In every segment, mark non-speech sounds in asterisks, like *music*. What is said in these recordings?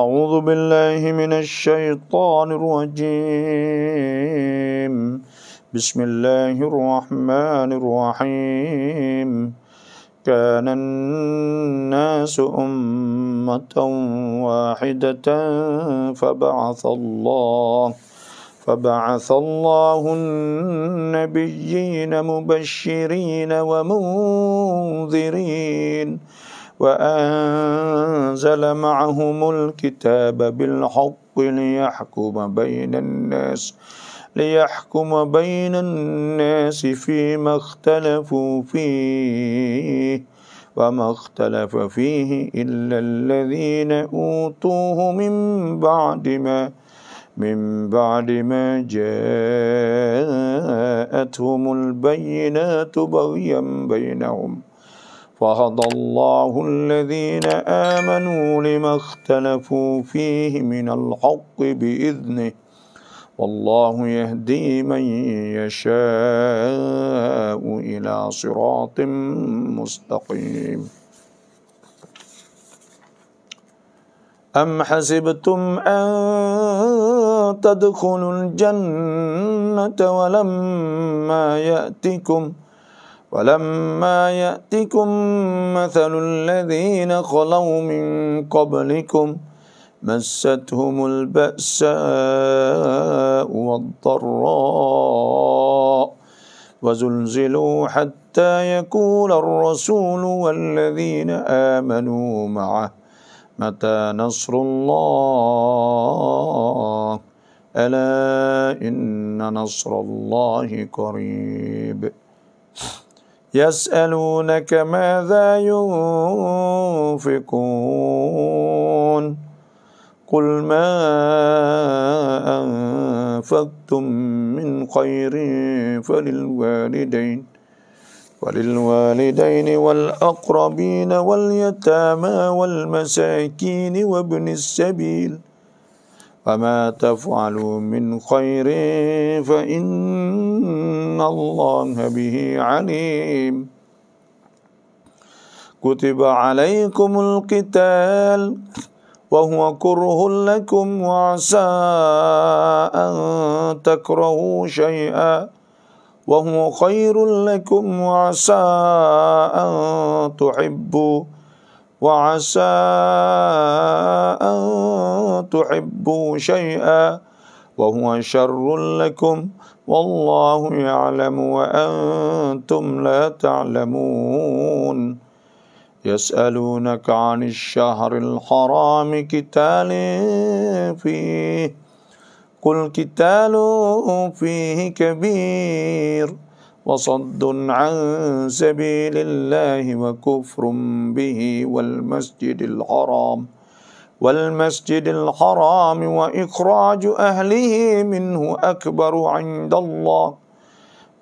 أعوذ بالله من الشيطان الرجيم بسم الله الرحمن الرحيم كان الناس أمة واحدة فبعث الله فبعث الله النبيين مبشرين ومنذرين وأنزل معهم الكتاب بالحق ليحكم بين الناس ليحكم بين الناس فيما اختلفوا فيه وما اختلف فيه إلا الذين أوتوه من بعد ما من بعد ما جاءتهم البينات بغيا بينهم فهدى الله الذين آمنوا لما اختلفوا فيه من الحق بإذنه والله يهدي من يشاء إلى صراط مستقيم أم حسبتم أن تدخلوا الجنة ولما يأتكم ۖ ولما يأتكم مثل الذين خلوا من قبلكم مستهم البأساء والضراء وزلزلوا حتى يقول الرسول والذين آمنوا معه متى نصر الله ألا إن نصر الله قريب يسألونك ماذا ينفقون قل ما أنفقتم من خير فللوالدين وللوالدين والأقربين واليتامى والمساكين وابن السبيل ۖ وما تفعلوا من خير فإن الله به عليم كتب عليكم القتال وهو كره لكم وعسى أن تكرهوا شيئا وهو خير لكم وعسى أن تحبوا وعسى أن تحبوا شيئا وهو شر لكم والله يعلم وأنتم لا تعلمون يسألونك عن الشهر الحرام قتال فيه قل قتال فيه كبير وصد عن سبيل الله وكفر به والمسجد الحرام والمسجد الحرام وإخراج أهله منه أكبر عند الله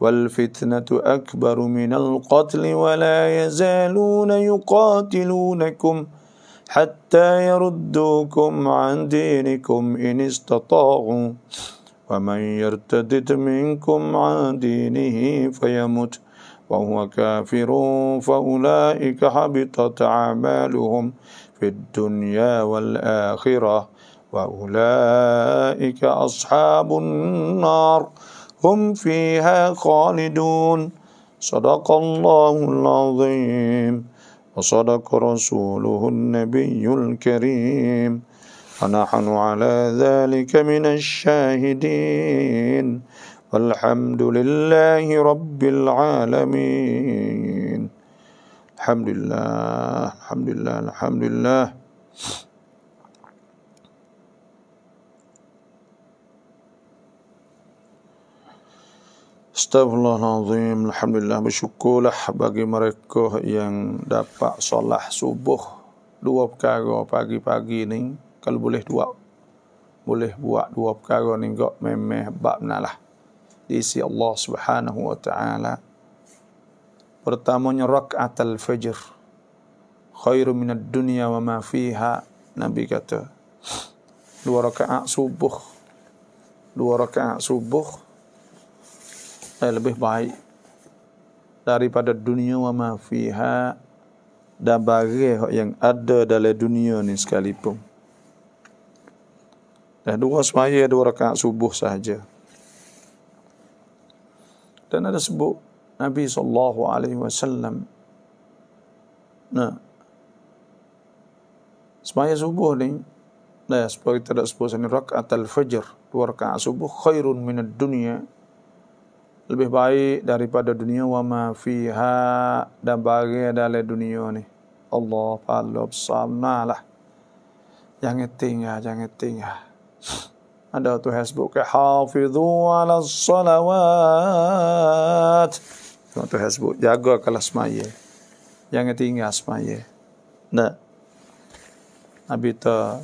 والفتنة أكبر من القتل ولا يزالون يقاتلونكم حتى يردوكم عن دينكم إن استطاعوا ومن يرتد منكم عن دينه فيمت وهو كافر فأولئك حبطت أعمالهم في الدنيا والآخرة وأولئك أصحاب النار هم فيها خالدون صدق الله العظيم وصدق رسوله النبي الكريم ونحن على ذلك من الشاهدين والحمد لله رب العالمين الحمد لله الحمد لله الحمد لله Astagfirullahaladzim, Alhamdulillah bersyukurlah bagi mereka yang dapat solah subuh dua perkara pagi-pagi ni. kalau boleh dua boleh buat dua perkara ni gak memeh bab nalah diisi Allah Subhanahu wa taala pertamanya rakaat al-fajr khairu minad dunya wa ma fiha nabi kata dua rakaat subuh dua rakaat subuh eh, lebih baik daripada dunia wa ma fiha dan bagi yang ada dalam dunia ni sekalipun. Dah dua semaya, dua rakaat subuh sahaja. Dan ada sebut Nabi sallallahu alaihi wasallam. Nah. Semaya subuh ni, nah seperti kita dah sebut sini rakaat al-fajr, dua rakaat subuh khairun minat dunia. lebih baik daripada dunia wa ma fiha dan bagi dalam dunia ni Allah pahala jangan tinggal jangan tinggal ada tu Facebook, hasbuka hafizu ala salawat. Tuan tu Facebook Jaga kalah semaya. Jangan tinggal semaya. Tak. Nabi ta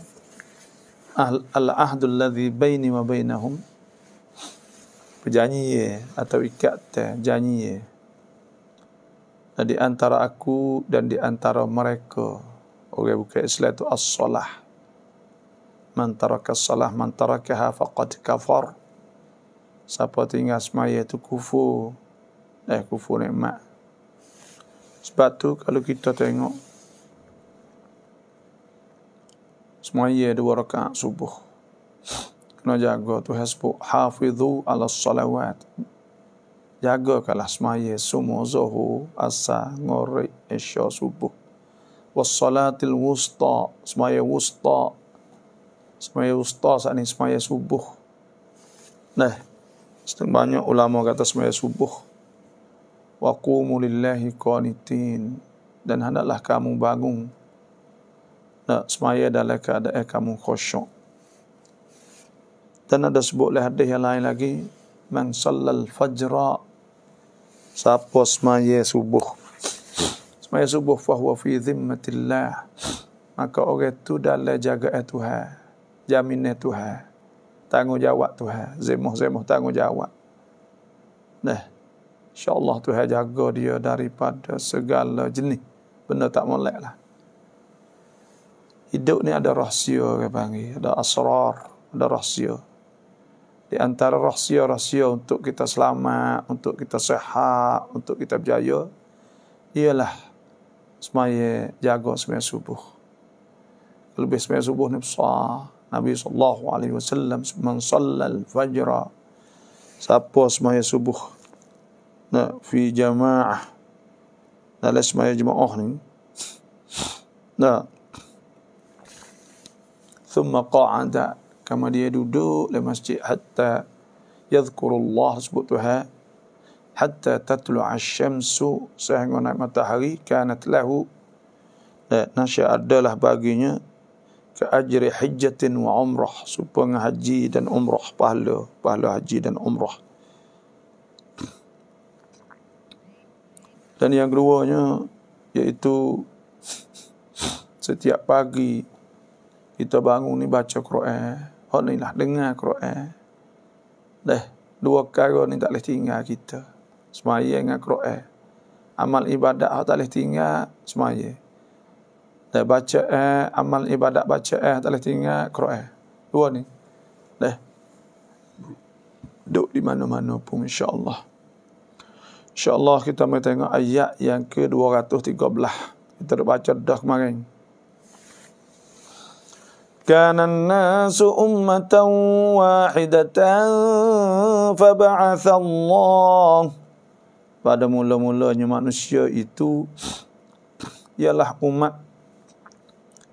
al-ahdul ladhi baini wa bainahum berjanji atau ikat te janji di antara aku dan di antara mereka orang okay, bukan Islam itu as-salah man taraka salah man tarakaha faqad kafar siapa tinggal semaya itu kufu, eh kufur nikmat sebab tu kalau kita tengok semaya dua rakaat subuh kena jaga tu hasbuk hafizu ala salawat jaga kalah semaya semua zuhur asa ngorik isya subuh wassalatil wusta semaya wusta semaya ustaz saat ni semaya subuh Nah, setengah banyak ulama kata semaya subuh wa qumu lillahi qanitin dan hendaklah kamu bangun nak semaya dalam keadaan kamu khusyuk dan ada sebut oleh hadis yang lain lagi man sallal fajra siapa semaya subuh semaya subuh fahuwa fi zimmatillah maka orang itu dalam jaga Tuhan jaminan Tuhan. Tanggungjawab Tuhan. Zimuh-zimuh tanggungjawab. Nah. InsyaAllah Tuhan jaga dia daripada segala jenis. Benda tak molek lah. Hidup ni ada rahsia ke panggil. Ada asrar. Ada rahsia. Di antara rahsia-rahsia untuk kita selamat, untuk kita sehat, untuk kita berjaya, ialah semaya jaga semaya subuh. Lebih semaya subuh ni besar. Nabi sallallahu alaihi wasallam man sallal fajra siapa sembahyang subuh na fi jamaah na lesmaya jemaah ni na thumma qa'ada kama dia duduk di masjid hatta yadhkuru Allah sebut Tuhan hatta tatlu asy-syamsu sehingga naik matahari kanat lahu eh, nasya adalah baginya ka ajri hajjatin wa umrah supang haji dan umrah pahala pahala haji dan umrah dan yang keduanya iaitu setiap pagi kita bangun ni baca Quran hok ni lah dengar Quran deh dua perkara ni tak boleh tinggal kita semaya dengan Quran amal ibadah tak boleh tinggal semaya Dah baca eh, amal ibadat baca eh, tak boleh tinggal Quran. Eh. Dua ni. Dah. Duduk di mana-mana pun insya-Allah. Insya-Allah kita mai tengok ayat yang ke-213. Kita dah baca dah kemarin. كان الناس أمة واحدة فبعث Allah pada mula-mulanya manusia itu ialah umat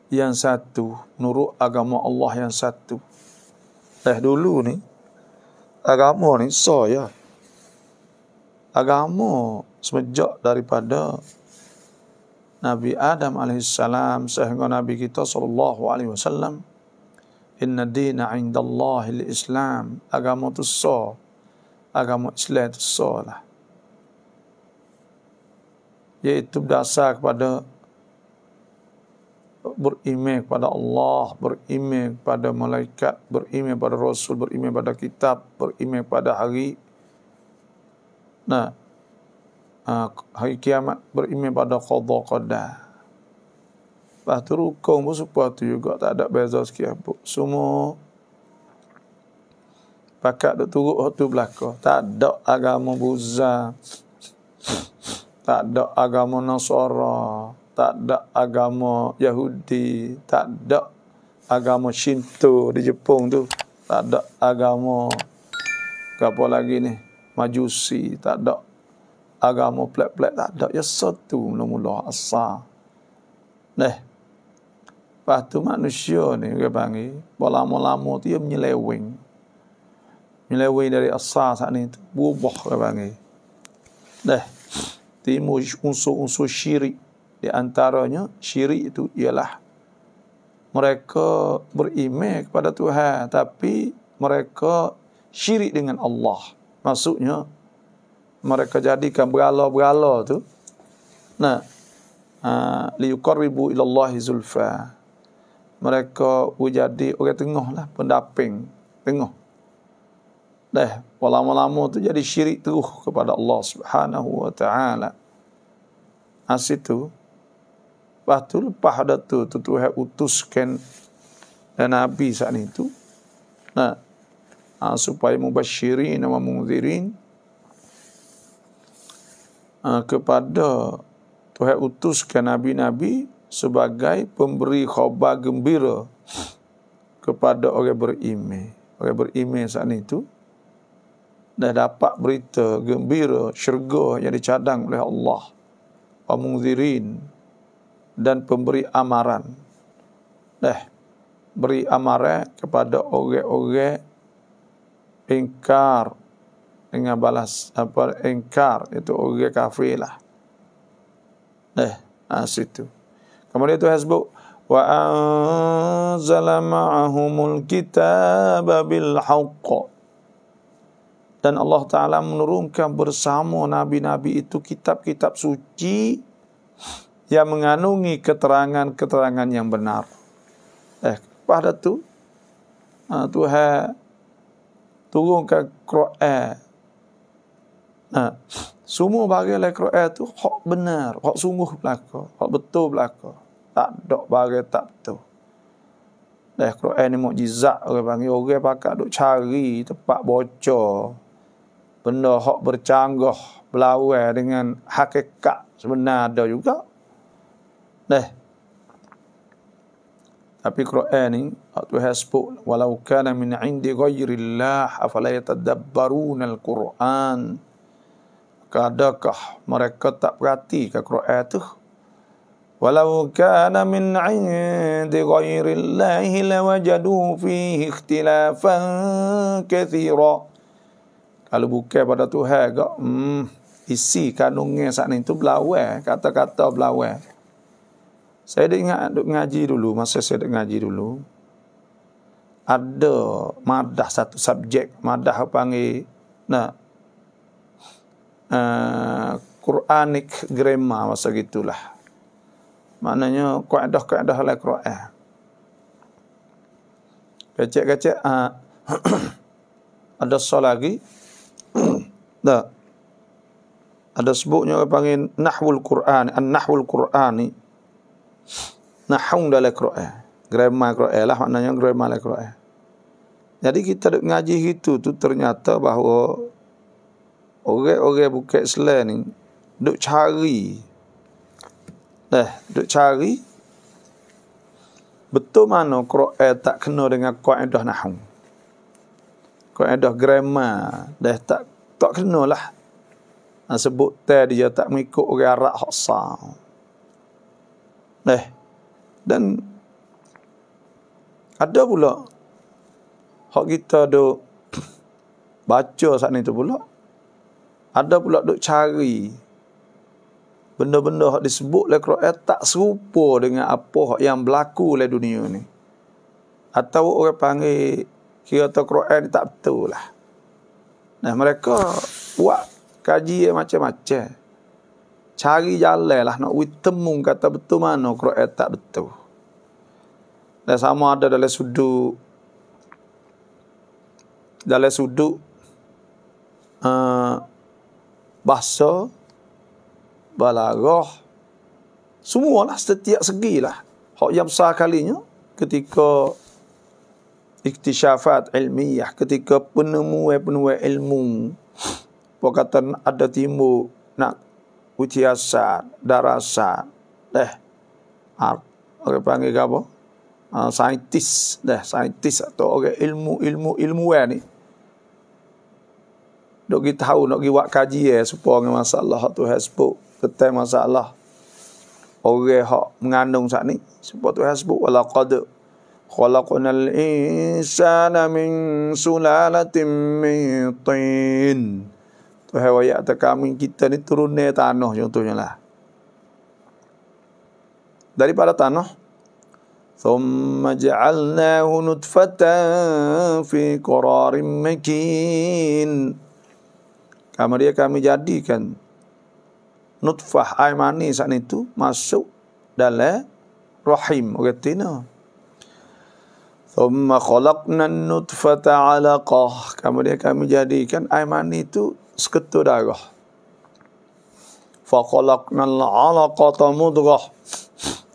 yang satu menurut agama Allah yang satu eh dulu ni agama ni so ya agama semenjak daripada Nabi Adam alaihissalam sehingga Nabi kita sallallahu alaihi wasallam inna dina inda Allah islam agama tu so agama Islam tu so lah iaitu berdasar kepada beriman kepada Allah, beriman kepada malaikat, beriman kepada Rasul, beriman kepada kitab, beriman kepada hari nah ha, hari kiamat, beriman kepada qadha qadar. Lepas tu rukun pun sepatu juga, tak ada beza sikit apa. Semua pakat duk turut waktu belakang. Tak ada agama buzah. Tak ada agama nasarah tak ada agama Yahudi, tak ada agama Shinto di Jepun tu, tak ada agama apa lagi ni, Majusi, tak ada agama plek-plek, tak ada. Ya satu mula-mula asal. Nah, Lepas tu manusia ni, dia panggil, berlama-lama tu dia menyeleweng. Menyeleweng dari asal saat ni, berubah dia panggil. Nah, timur unsur-unsur syirik di antaranya syirik itu ialah mereka beriman kepada Tuhan tapi mereka syirik dengan Allah. Maksudnya mereka jadikan berhala-berhala tu. Nah, uh, ah, li yuqarribu ila Allah zulfa. Mereka jadi orang tengah lah, pendamping tengah. Dah, lama-lama tu jadi syirik tu kepada Allah Subhanahu wa taala. Asitu Lepas tu dah tu tu Tuhan utuskan Nabi saat itu. Nah, ha, supaya mubashirin dan mumudzirin ha, kepada Tuhan utuskan Nabi-Nabi sebagai pemberi khabar gembira kepada orang berimeh. Orang berimeh saat itu dah dapat berita gembira syurga yang dicadang oleh Allah. Pemungzirin dan pemberi amaran. Eh, beri amaran kepada orang-orang ingkar dengan balas apa ingkar itu orang kafir lah. Eh, ah situ. Kemudian itu hasbuk, wa anzala ma'ahumul kitaba bil haqq dan Allah Ta'ala menurunkan bersama Nabi-Nabi itu kitab-kitab suci yang mengandungi keterangan-keterangan yang benar. Eh, pada tu uh, Tuhan turunkan Quran. Nah, ha, semua bagai lah Quran tu hak benar, hak sungguh belaka, hak betul belaka. Tak dok bagai tak betul. Eh, Quran ni mukjizat orang panggil orang pakak duk cari tempat bocor. Benda hak bercanggah berlawan dengan hakikat sebenar ada juga leh. Tapi Quran ni Tuhan sebut walau kana min indi ghairillah afala yatadabbaruna al-Quran. Kadakah mereka tak perhati ke Quran tu? Walau kana min indi ghairillah lawajadu fihi ikhtilafan kathira. Kalau bukan pada Tuhan gak, hmm, isi kandungnya saat ni tu belawai, kata-kata belawai. Saya dah ingat duk ngaji dulu, masa saya dah ngaji dulu. Ada madah satu subjek, madah apa panggil nah eh, uh, Quranic grammar masa gitulah. Maknanya kaedah-kaedah Al-Quran. Kecek-kecek uh, *coughs* ada soal lagi. *coughs* Tak. ada sebutnya panggil Nahwul Quran, An-Nahwul Qurani. An Nahung dalam Quran. Grammar Quran lah maknanya grammar dalam Quran. Jadi kita duk ngaji itu tu ternyata bahawa orang-orang bukan Islam ni duk cari eh duk cari betul mana Quran tak kena dengan kaedah nahwu. Kaedah grammar dah tak tak kenalah. Ha, sebut dia tak mengikut orang Arab Hassan. Nah, eh, Dan ada pula hak kita duk *sniffs* baca saat ni tu pula. Ada pula duk cari benda-benda hak disebut oleh Quran tak serupa dengan apa hak yang berlaku oleh dunia ni. Atau orang panggil kira tu Quran tak betul lah. Nah mereka buat kaji macam-macam cari jalan lah nak witemu kata betul mana Quran tak betul. Dan sama ada dalam sudut dalam sudut uh, bahasa balaghah lah setiap segi lah. Hak yang besar kalinya ketika iktisafat ilmiah, ketika penemuan-penemuan ilmu. Pokatan ada timbul nak ujiasat, darasat, deh, ar, ah, orang panggil apa? Uh, saintis, deh, saintis atau orang okay, ilmu, ilmu, ilmu yang ni. Dok kita tahu, nak kita buat kaji ya, supaya dengan masalah tu hasbuk, tetap masalah. Orang hak mengandung saat ni, supaya tu hasbuk, walaqad khalaqnal insana min sulalatin min tin. Tuhan wayak atas kami kita ni turun dari tanah contohnya lah. Daripada tanah. Thumma ja'alnahu nutfatan fi qararin makin. dia kami jadikan nutfah air saat itu masuk dalam rahim. Bagaimana? Thumma khalaqna nutfata alaqah. dia kami jadikan air itu seketul darah. Faqalaknal alaqata mudghah.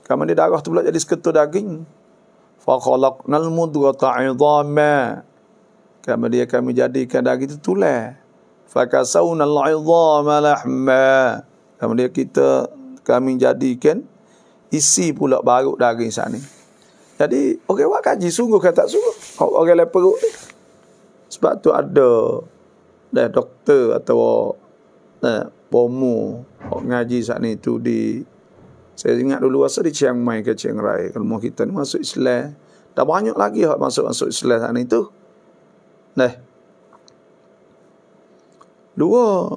Kamu ni darah tu pula jadi seketul daging. Faqalaknal mudghata idhama. Kamu dia kami jadikan daging itu tulang. Fakasawnal idhama lahma. Kamu dia kita kami jadikan isi pula baru daging sana. Jadi, orang okay, buat kaji sungguh ke tak sungguh? Orang lain perut Sebab tu ada dah doktor atau eh, lah, pomo orang ngaji saat ni tu di saya ingat dulu masa di Chiang Mai ke Chiang Rai kalau mau kita ni masuk Islam dah banyak lagi hak masuk masuk Islam saat ni tu dah dua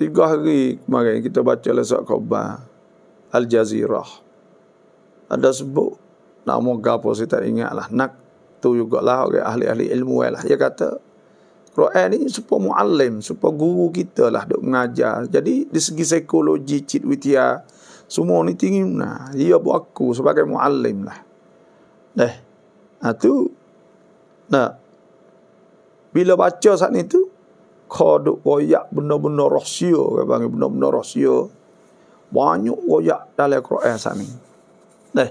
tiga hari kemarin kita baca lesak khabar Al-Jazirah ada sebut nama gapo saya tak ingat lah nak tu juga lah okay, ahli-ahli ilmu lah dia kata Ru'ail ni super muallim, super guru kita lah dok mengajar. Jadi di segi psikologi cit witia semua ni tinggi nah. Dia aku sebagai muallim lah. Dah. Eh, ha tu. Nah. Bila baca saat ni tu kod koyak benda-benda rahsia, kau panggil benda-benda rahsia. Banyak koyak dalam Quran saat ni. Dah. Eh,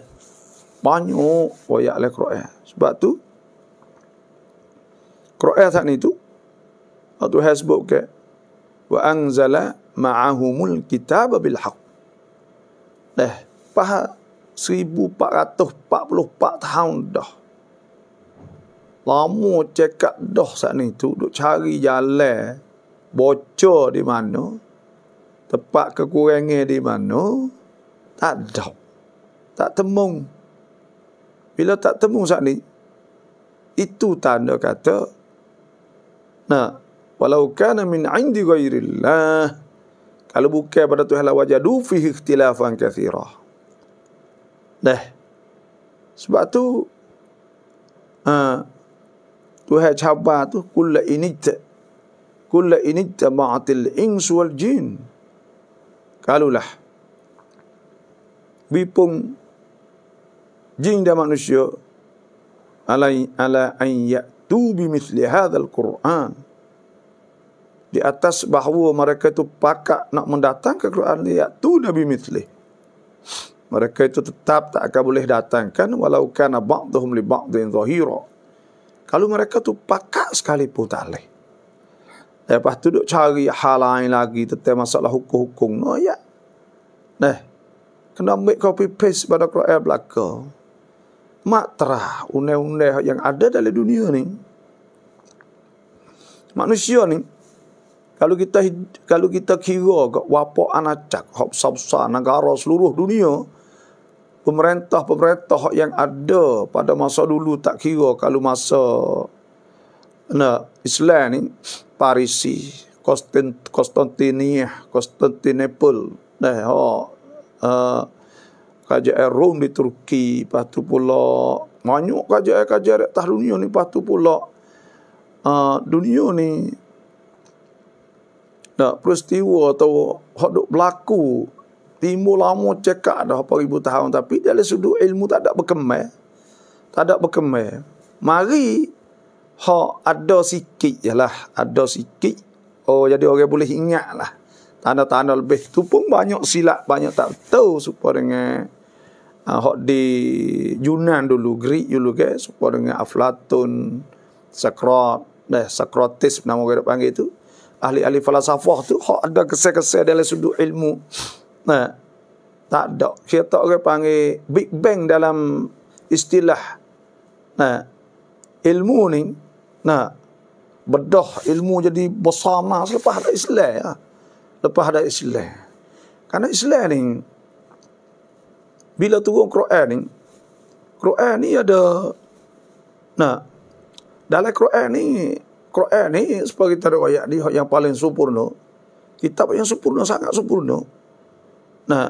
banyak koyak dalam Quran. Sebab tu Quran saat ni tu Allah Tuhan sebut ke wa anzala ma'ahumul kitab bil haq eh paha 1444 tahun dah lama cekak dah saat ni tu duk cari jalan bocor di mana tempat kekurangan di mana tak ada tak temung bila tak temung saat ni itu tanda kata Nah walau kana min indi ghairillah kalau bukan pada Tuhan Allah wajadu fi ikhtilafan kathira dah sebab tu ha Tuhan cabar tu kulla init kulla init ma'atil ins wal jin kalulah bipung jin dan manusia alai ala an tu tu bimithli hadzal qur'an di atas bahawa mereka itu pakak nak mendatang ke Quran ayat tu Nabi Mithlih. Mereka itu tetap tak akan boleh datangkan walau walaukan ba'duhum li ba'din zahira. Kalau mereka tu pakak sekali pun tak boleh. Lepas tu duk cari hal lain lagi tentang masalah hukum-hukum. No, ya. Nah, kena ambil copy paste pada Quran belakang. Matra, undang-undang yang ada dalam dunia ni. Manusia ni, kalau kita kalau kita kira wapo anacak hop sabsa negara seluruh dunia pemerintah-pemerintah yang ada pada masa dulu tak kira kalau masa na Islam ni Paris, Konstantinia, Konstantinopel, nah ha uh, kerajaan Rom di Turki, lepas tu pula banyak kerajaan-kerajaan di dunia ni, lepas pula uh, dunia ni Nah, peristiwa atau hak duk berlaku timbul lama cekak dah apa ribu tahun tapi dari sudut ilmu tak ada berkembang. Tak ada berkembang. Mari hak ada sikit jelah, ada sikit. Oh, jadi orang boleh ingat lah. Tanda-tanda lebih tu pun banyak silap, banyak tak tahu supaya dengan uh, di Yunan dulu, Greek dulu ke, supaya dengan Aflatun, Sokrat, eh, Sokrates nama orang panggil itu, ahli-ahli falsafah tu hak ada kesel-kesel dalam sudut ilmu. Nah. Tak ada. Kita tak orang panggil Big Bang dalam istilah nah ilmu ni nah bedah ilmu jadi besar mas ah. lepas ada Islam ya. Lepas ada Islam. Karena Islam ni bila turun Quran ni Quran ni ada nah dalam Quran ni Quran ni sebagai tarawayat ni yang paling sempurna. Kitab yang sempurna sangat sempurna. Nah,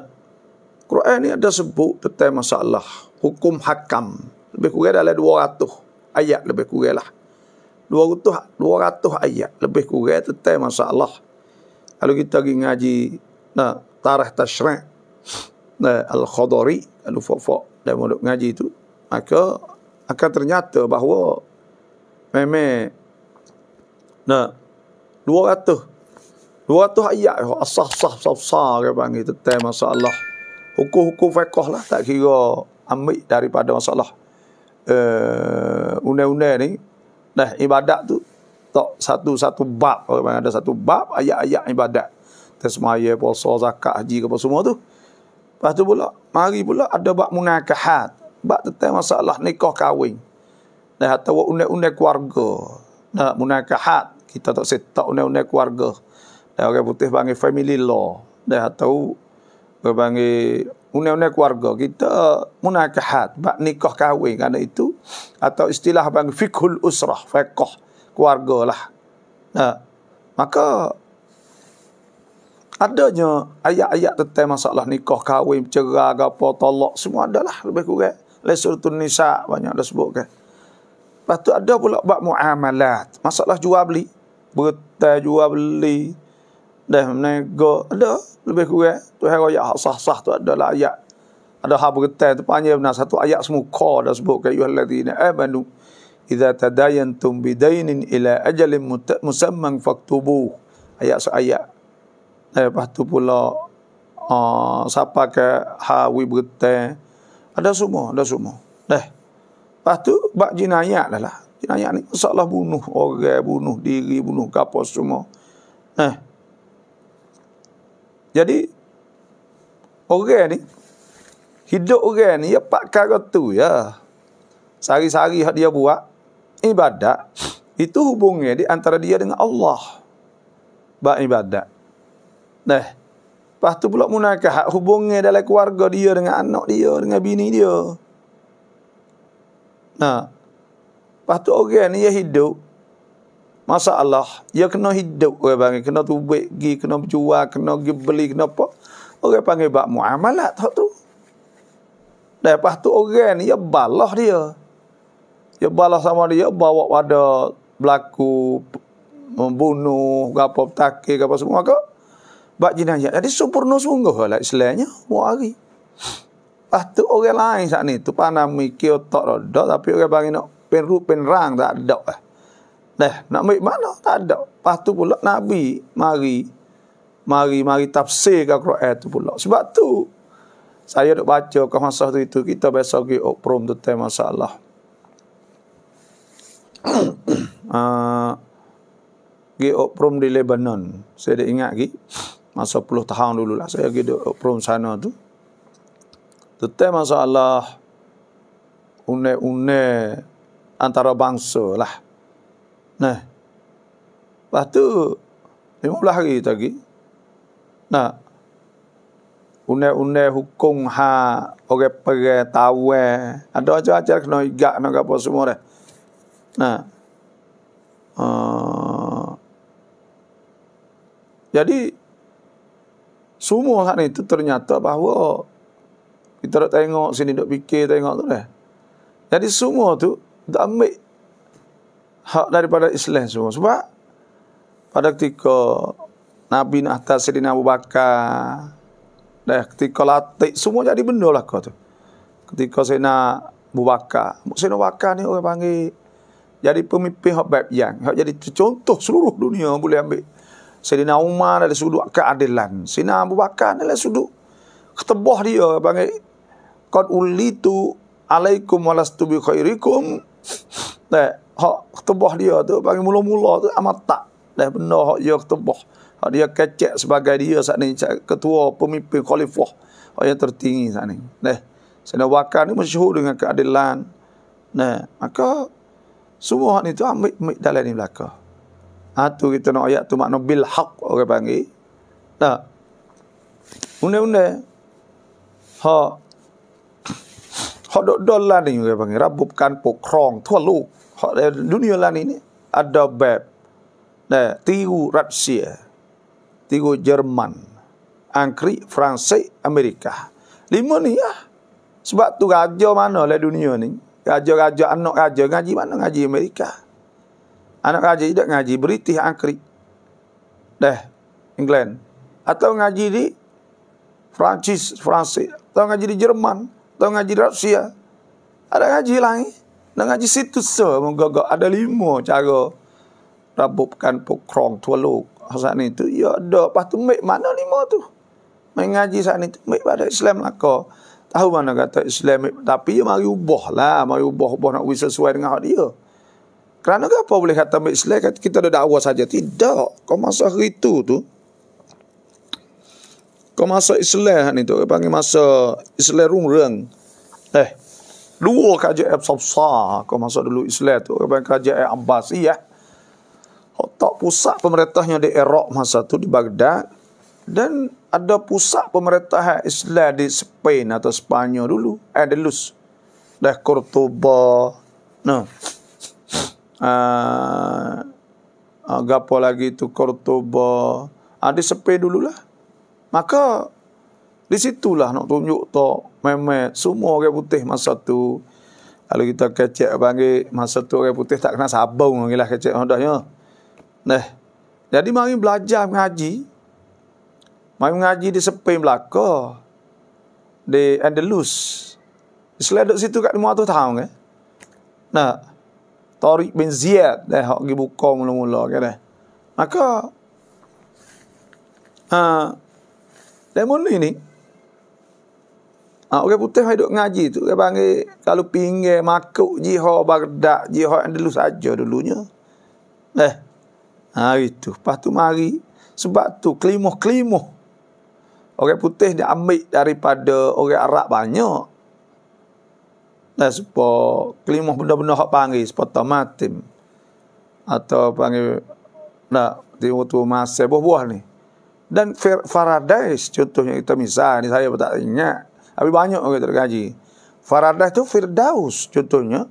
Quran ni ada sebut tentang masalah hukum hakam. Lebih kurang dalam 200 ayat lebih kurang lah. 200, 200 ayat lebih kurang tentang masalah. Kalau kita pergi ngaji nah, tarah tashrik nah, al-khadari, kalau fok-fok dan mulut ngaji itu, maka akan ternyata bahawa memang Nah, 200. 200 ayat asah-sah besar-besar ke itu tentang masalah hukum-hukum fiqh lah tak kira ambil daripada masalah uh, eh, undang-undang ni nah ibadat tu tak satu-satu bab orang ada satu bab ayat-ayat ibadat tasmiyah puasa zakat haji ke apa semua tu lepas tu pula mari pula ada bab munakahat bab tentang masalah nikah kahwin dan atau undang-undang keluarga nah munakahat kita tak setak undang-undang keluarga. Dan orang putih panggil family law. Dan atau berbangi panggil undang-undang keluarga. Kita munakahat, bak nikah kahwin kan itu. Atau istilah panggil fikhul usrah, fikah keluarga lah. Nah, ha. maka adanya ayat-ayat tentang masalah nikah, kahwin, cerai, gapo, tolak, semua adalah lebih kurang. Lesurtun nisa banyak dah sebut kan. Lepas tu ada pula buat muamalat. Masalah jual beli bertai jual beli dah menego ada lebih kurang Tuhan royak hak sah-sah tu adalah lah ayat ada hak bertai tu panjang benar satu ayat semuka dah sebut kayu alladzina amanu idza tadayantum bidainin ila ajalin musamman faktubu ayat seayat eh, lepas tu pula uh, siapa ke hawi bertai ada semua ada semua dah lepas tu bab jinayat lah lah jenayah ni masalah bunuh orang bunuh diri bunuh kapal semua eh jadi orang ni hidup orang ni ya pak kara tu ya sari-sari hari dia buat ibadat itu hubungnya di antara dia dengan Allah ba ibadat nah eh. Lepas tu pula munakah hubungnya dalam keluarga dia dengan anak dia, dengan bini dia. Nah, Lepas tu orang ni dia hidup. Masalah. Dia kena hidup orang panggil. Kena tubik pergi, kena jual, kena pergi beli, kena apa. Orang panggil buat muamalat tak tu. Lepas tu orang ni dia balah dia. Dia balah sama dia bawa pada berlaku membunuh, apa petakir, apa semua ke. Buat jenayah. Jadi sempurna sungguh lah Islamnya. Buat hari. Lepas tu orang lain saat ni. Tu panah mikir otak dah. Tapi orang panggil nak ada. ada. Dah nak tak เป็นรูปเป็นร่างตะดอกนะนักไม่บ้านตะดอกปัตุพุลนบีมารีมารีมารีตับเซกับครอเอตุพุลสิบาตุ saya dok baca ke masa tu itu kita besok ke oprom tu tema masalah *coughs* ah uh, ke oprom di Lebanon saya dah ingat lagi masa puluh tahun dulu lah saya pergi dok oprom sana tu tu tema masalah une une antara bangsa lah. Nah. Lepas tu, 15 hari tadi, nak unai-unai hukum ha orang pergi tahu ada aja aja kena igak nak apa semua dah nah uh, jadi semua hak ni ternyata bahawa kita nak tengok sini nak fikir tengok tu dah jadi semua tu tak ambil hak daripada Islam semua. Sebab pada ketika Nabi nak atas Abu Bakar, dah ketika latih semua jadi benda lah kau tu. Ketika saya nak Abu Bakar, saya nak Bakar ni orang panggil jadi pemimpin hak bab yang hak jadi contoh seluruh dunia boleh ambil Serina Umar dari sudut keadilan. Serina Abu Bakar dari sudut ketebah dia panggil qad ulitu alaikum walastu khairikum Nah, hak ketubah dia tu bagi mula-mula tu amat tak. Dah benda hak dia ketubah. Hak dia kecek sebagai dia saat ni ketua pemimpin khalifah. Hak yang tertinggi saat ni. Nah, Sana wakar ni masyhur dengan keadilan. Nah, maka semua hak ni tu ambil, ambil dalam ni belaka. Ha tu kita nak ayat tu makna bil haq orang panggil. Tak. Unde-unde. Ha, เขาดดลานี่อยู่ไงบางทรับบุการปกครองทั่วโลกเขาในดุนยาลานี่นี่อัดแบบนะตีกูรัสเซียตีกูเยอรมันอังกฤษฝรั่งเศสอเมริกาลิมนี่ยะสบัดตุกาจอมันอะไรดุนยานี่กาจอกาจออันนกกาจองาจีมันงาจีอเมริกาอันนกกาจีดักงาจีบริติอังกฤษเดะอังกฤษ atau ngaji di Francis, Fransi, atau ngaji di Jerman, tahu ngaji di Rusia, Ada ngaji lagi, Nak ngaji situ se, menggagak. Ada lima cara rabupkan pokrong tuluk. Ha, saat ni tu, ya ada. Lepas tu, mik mana lima tu? Mengaji saat ni tu, mik pada Islam lah kau. Tahu mana kata Islam, tapi ya mari ubah lah. Mari ubah-ubah nak sesuai dengan hak dia. Kerana apa boleh kata Islam, kita dah dakwah saja. Tidak. Kau masa hari itu tu, tu kau masa Islam ni tu, panggil masa Islam rungreng. Eh, dua kajian Absabsa, kau masa dulu Islam tu, kau panggil kajian Abbas, iya. Eh. Tak pusat pemerintahnya di Iraq masa tu, di Baghdad. Dan ada pusat pemerintah Islam di Spain atau Spanyol dulu, Andalus. Dah Cordoba, no. Uh, gapo lagi tu Cordoba. Ada uh, sepe dululah. Maka di situlah nak tunjuk to memet semua orang putih masa tu. Kalau kita kecek bagi masa tu orang putih tak kena sabun lagi lah kecek. Hodohnya. Nah, jadi mari belajar mengaji. Mari mengaji di sepi belaka. Di Andalus. Selain duduk situ kat tu tahun. Eh? Nah, Tariq bin Ziyad. Dia pergi buka mula-mula. Kan, Maka, ah Lemon ni ni. Ah, ha, orang putih hidup ngaji tu. Dia panggil kalau pinggir makuk jiho bardak jiho yang dulu saja dulunya. Eh. Ha, itu. Lepas tu mari. Sebab tu kelimuh-kelimuh. Orang putih dia ambil daripada orang Arab banyak. Eh, sepo kelimuh benda-benda yang panggil. Sepo tomatim. Atau panggil. Nak. Timur tu masih buah-buah ni. Dan Faradais, contohnya kita misal, ini saya tak ingat. Tapi banyak orang kita kaji. Faradais itu Firdaus, contohnya.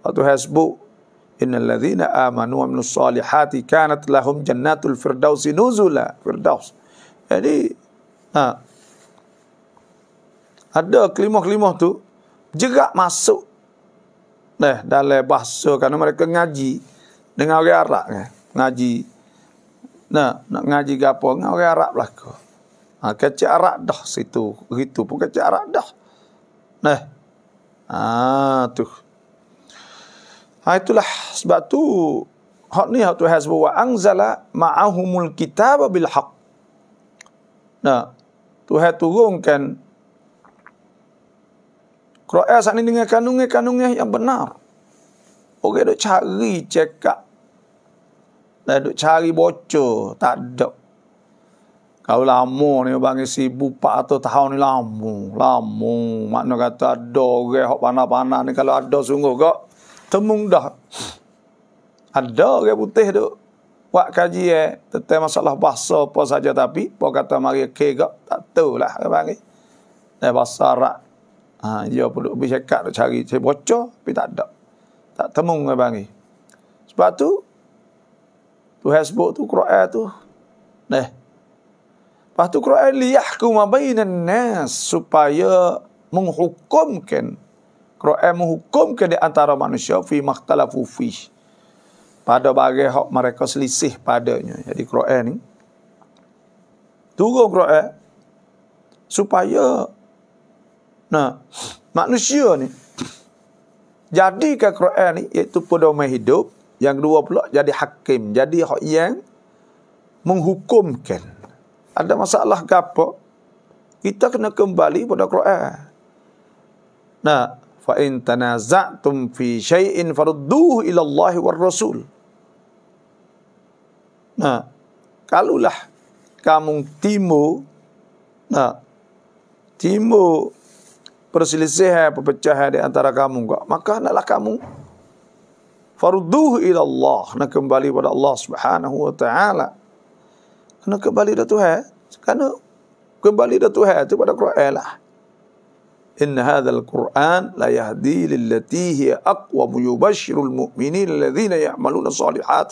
Waktu Hasbuk, Innaladzina amanu wa minus salihati kanat lahum jannatul firdausi nuzula. Firdaus. Jadi, ha, ada kelimah-kelimah tu juga masuk eh, dalam bahasa kerana mereka ngaji dengan orang Arab. Eh, Ngaji. Nah, nak ngaji gapo dengan orang Arab belaka. Ha, kecil Arab dah situ. Itu pun kecil Arab dah. Nah. Ha, tu. Ha, itulah sebab tu hak ni hak tu hasbu wa anzala ma'ahumul kitab bil haq. Nah, Tuhan turunkan Quran saat ini dengan kandungan-kandungan yang benar. Orang okay, dia cari cekak Dah duk cari bocor. Tak ada. Kau lama ni bagi si bupak atau tahun ni lama. Lama. makno kata ada orang yang panah-panah ni. Kalau ada sungguh kok. Temung dah. Ada orang putih tu. Buat kaji eh. Tentang masalah bahasa apa saja tapi. Apa kata mari ke kok. Tak tahu lah. Kau bagi. Dari bahasa Arab. Ha, dia pun duk nak cari. Saya bocor tapi tak ada. Tak temung kau bagi. Sebab tu tu Hasbuk tu Quran tu Nah. Lepas tu Quran liyahkum bainan nas supaya menghukumkan Quran menghukumkan di antara manusia fi makhtalafu fi. Pada bagai hak mereka selisih padanya. Jadi Quran ni turun Quran supaya nah manusia ni jadi ke Quran ni iaitu pedoman hidup yang kedua pula jadi hakim, jadi hak yang menghukumkan. Ada masalah ke apa? Kita kena kembali pada Quran. Nah, fa in tanaza'tum fi syai'in farudduhu ila Allah war Rasul. Nah, kalulah kamu timu nah timu perselisihan perpecahan di antara kamu enggak, maka hendaklah kamu farudduhu ila Allah nak kembali kepada Allah Subhanahu wa taala kena kembali dah Tuhan kena kembali dah Tuhan tu pada Quran lah إن هذا القرآن لا يهدي للتي هي أقوى يبشر المؤمنين الذين يعملون الصالحات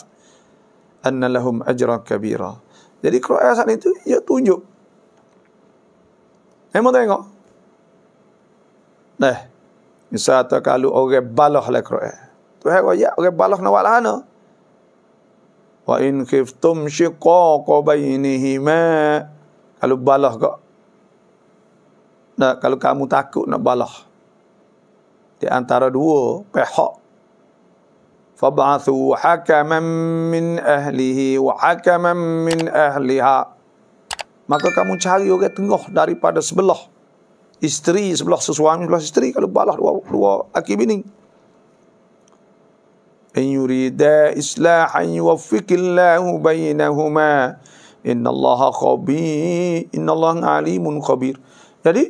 أن لهم أجرا كبيرا jadi Quran itu ia tunjuk Memang tengok Nah Misalnya kalau orang balah lah Quran Tuhan raya orang balas nak buat lah ana. Wa in khiftum shiqaqa bainihima. Kalau balas kok. Nah, kalau kamu takut nak balas. Di antara dua pihak. Fab'athu hakaman min ahlihi wa hakaman min ahliha. Maka kamu cari orang tengah daripada sebelah. Isteri sebelah sesuami sebelah isteri. Kalau balas dua, dua akibining. bini. إن يريدا إصلاحا يوفق الله بينهما إن الله خبير إن الله عليم خبير jadi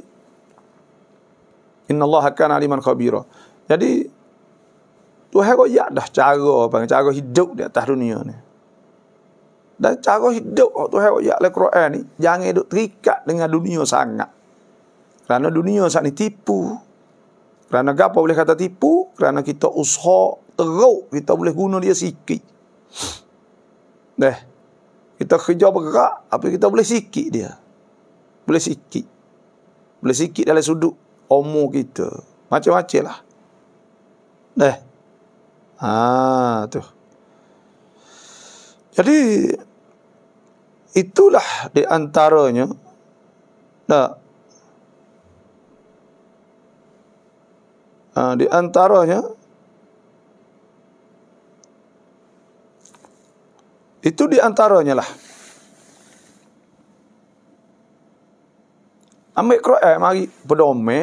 إن الله كان عليما خبيرا jadi Tuhan kau ya dah cara bang cara hidup di atas dunia ni dan cara hidup tu hai ya le Quran ni jangan duk terikat dengan dunia sangat kerana dunia saat ni tipu kerana apa boleh kata tipu kerana kita usaha teruk kita boleh guna dia sikit. Dah. Kita kerja bergerak, tapi kita boleh sikit dia. Boleh sikit. Boleh sikit dalam sudut umur kita. Macam-macam lah. Dah. Ha, tu. Jadi, itulah di antaranya. Dah. Ha, di antaranya, Itu di antaranya lah. Ambil Quran mari pedome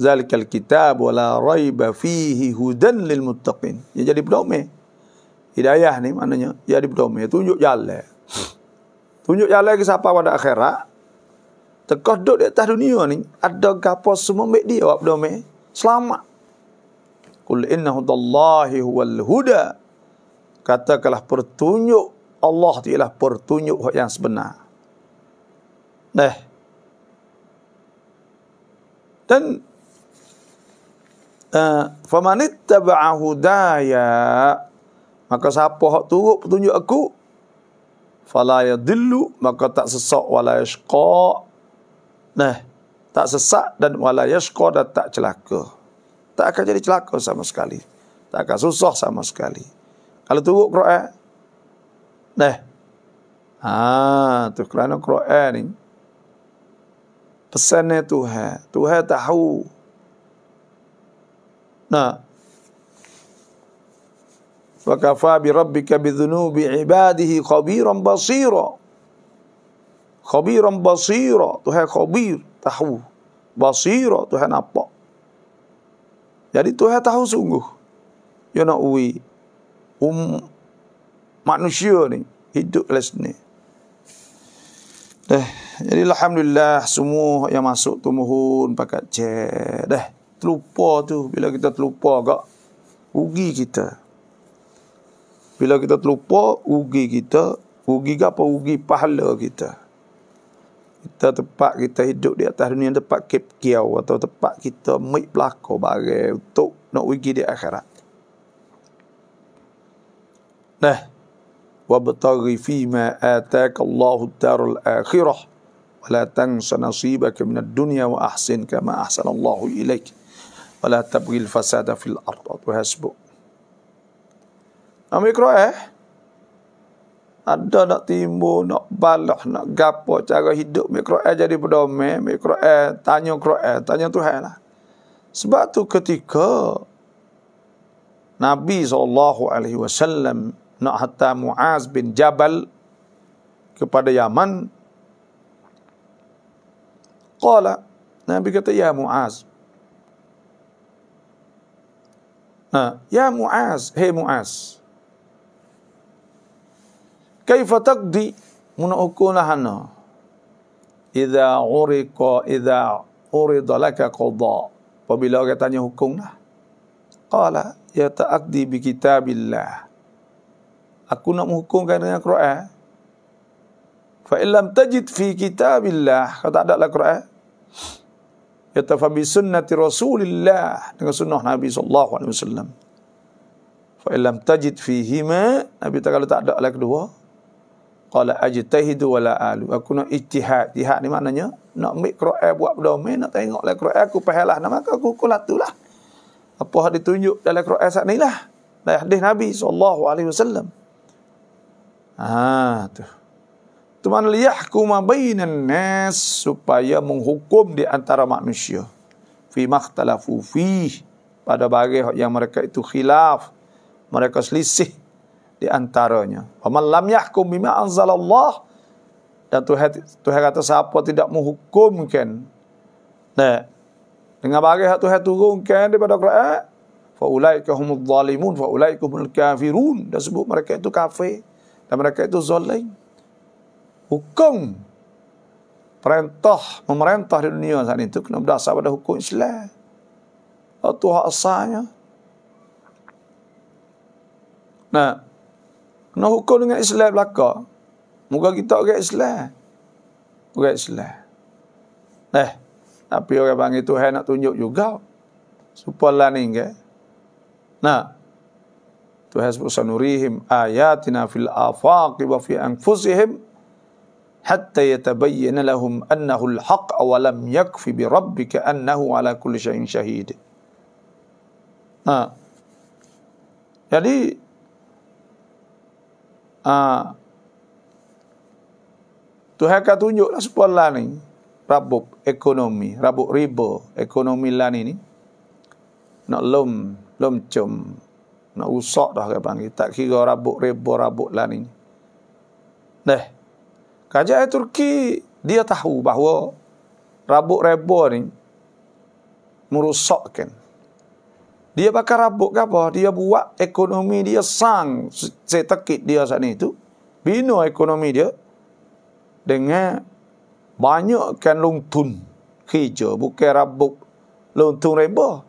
zalikal kitab wala raiba fihi hudan lil muttaqin. Ya jadi pedome. Hidayah ni maknanya ya di pedome tunjuk jalan. Tunjuk jalan ke siapa pada akhirat. Tekoh duduk di atas dunia ni ada gapo semua mek dia pedome. Selamat. Qul innahu dallahi huwal huda katakanlah pertunjuk Allah itu ialah pertunjuk yang sebenar. Nah. Dan eh, famanittaba'a uh, hudaya maka siapa hak turut petunjuk aku fala yadillu maka tak sesak wala yashqa nah tak sesak dan wala yashqa dan tak celaka tak akan jadi celaka sama sekali tak akan susah sama sekali kalau turut Quran. Dah. Ha, tu kerana Quran ni. Pesannya Tuhan. Tuhan tahu. Nah. Wa kafa bi rabbika bi dhunubi ibadihi khabiran basira. Khabiran basira. Tuhan khabir. Tahu. Basira. Tuhan apa. Jadi Tuhan tahu sungguh. Ya nak uwi um, manusia ni hidup les lah ni. Dah. Jadi Alhamdulillah semua yang masuk tu mohon pakat cek. Dah. Terlupa tu. Bila kita terlupa gak rugi kita. Bila kita terlupa rugi kita. Rugi ke apa? Rugi pahala kita. Kita tempat kita hidup di atas dunia tempat kep kiau atau tempat kita make pelakor bagai untuk nak pergi di akhirat jannah wabtaghi fi ma ataka Allahu ad-darul akhirah wa la tansa nasibaka min ad-dunya wa ahsin kama ahsana Allahu ilaik wa la tabghi al-fasada fil ard wa hasbu Nama ikhra eh? Ada nak timbul, nak balah, nak gapo cara hidup. Mikro eh jadi berdomai. Mikro eh tanya kro eh. Tanya Tuhan lah. Sebab tu ketika Nabi SAW nak hantar Muaz bin Jabal kepada Yaman. Qala, Nabi kata, Ya Muaz. Ha, ya Muaz, hei Muaz. Kaifa takdi munakunah hana. Iza uriqa, iza urida laka qadha. Apabila orang tanya hukum lah. Qala, ya ta'addi bi kitabillah aku nak menghukumkan dengan Quran. Fa illam tajid fi kitabillah, kalau tak ada lah Quran. Yatafa bi sunnati Rasulillah dengan sunnah Nabi sallallahu alaihi wasallam. Fa illam tajid fihi ma, Nabi tak kalau tak ada lah kedua. Qala ajtahid wala alu. Aku nak ijtihad. Ijtihad ni maknanya nak ambil Quran buat berdomai, nak tengok lah Quran aku pahalah nama aku hukum lah, lah. Apa yang ditunjuk dalam Quran saat ni lah. Dari hadis Nabi sallallahu alaihi wasallam. Ah tu. Tuman liyahkuma bainan nas supaya menghukum di antara manusia. Fi makhtalafu fi pada bagai yang mereka itu khilaf, mereka selisih di antaranya. Paman man lam yahkum bima anzalallah dan Tuhan Tuhan kata siapa tidak menghukumkan. Nah, dengan bagai hak Tuhan turunkan daripada Quran, fa ulaika humudh dhalimun kafirun. Dah sebut mereka itu kafir dan mereka itu zalim. Hukum perintah memerintah di dunia saat itu kena berdasar pada hukum Islam. Itu oh, hak asalnya. Nah, kena hukum dengan Islam belaka. Muka kita orang Islam. Orang Islam. Eh, tapi orang panggil Tuhan nak tunjuk juga. Supalah ni ke. Nah, تهزب سنريهم آياتنا في الآفاق وفي أنفسهم حتى يتبين لهم أنه الحق ولم يكف بربك أنه على كل شيء شهيد آه. يعني آه. Tuhan akan tunjuk lah sebuah lah ni. Rabuk ekonomi. Rabuk riba ekonomi lah ni ni. Nak lom. Lom cum. Nak rusak dah ke panggil. Tak kira rabuk rebo rabuk lah ni. Dah. Kajak Turki, dia tahu bahawa rabuk rebo ni merusakkan. Dia pakai rabuk ke apa? Dia buat ekonomi dia sang. Saya dia saat ni tu. Bina ekonomi dia dengan banyakkan luntun kerja. Bukan rabuk luntun rebah.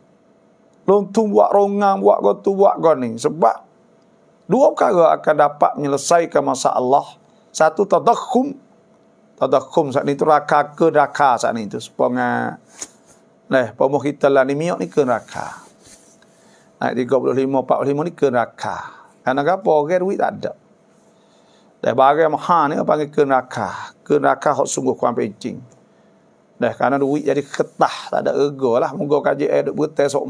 Lontung buat rongang, buat kau tu, buat kau Sebab dua perkara akan dapat menyelesaikan masalah Allah. Satu, tadakhum. Tadakhum saat ni tu raka ke raka saat ni tu. Sepuluhnya, leh, pemuh kita lah ni miok ni ke raka. Ayat 35, 45 ni ke raka. Kerana apa? okay, duit tak ada. Dah bagai maha ni apa panggil ke neraka. Ke neraka hok sungguh kurang pencing. Dah kerana duit jadi ketah, tak ada ego lah. Moga kaji air eh, duk bertai sok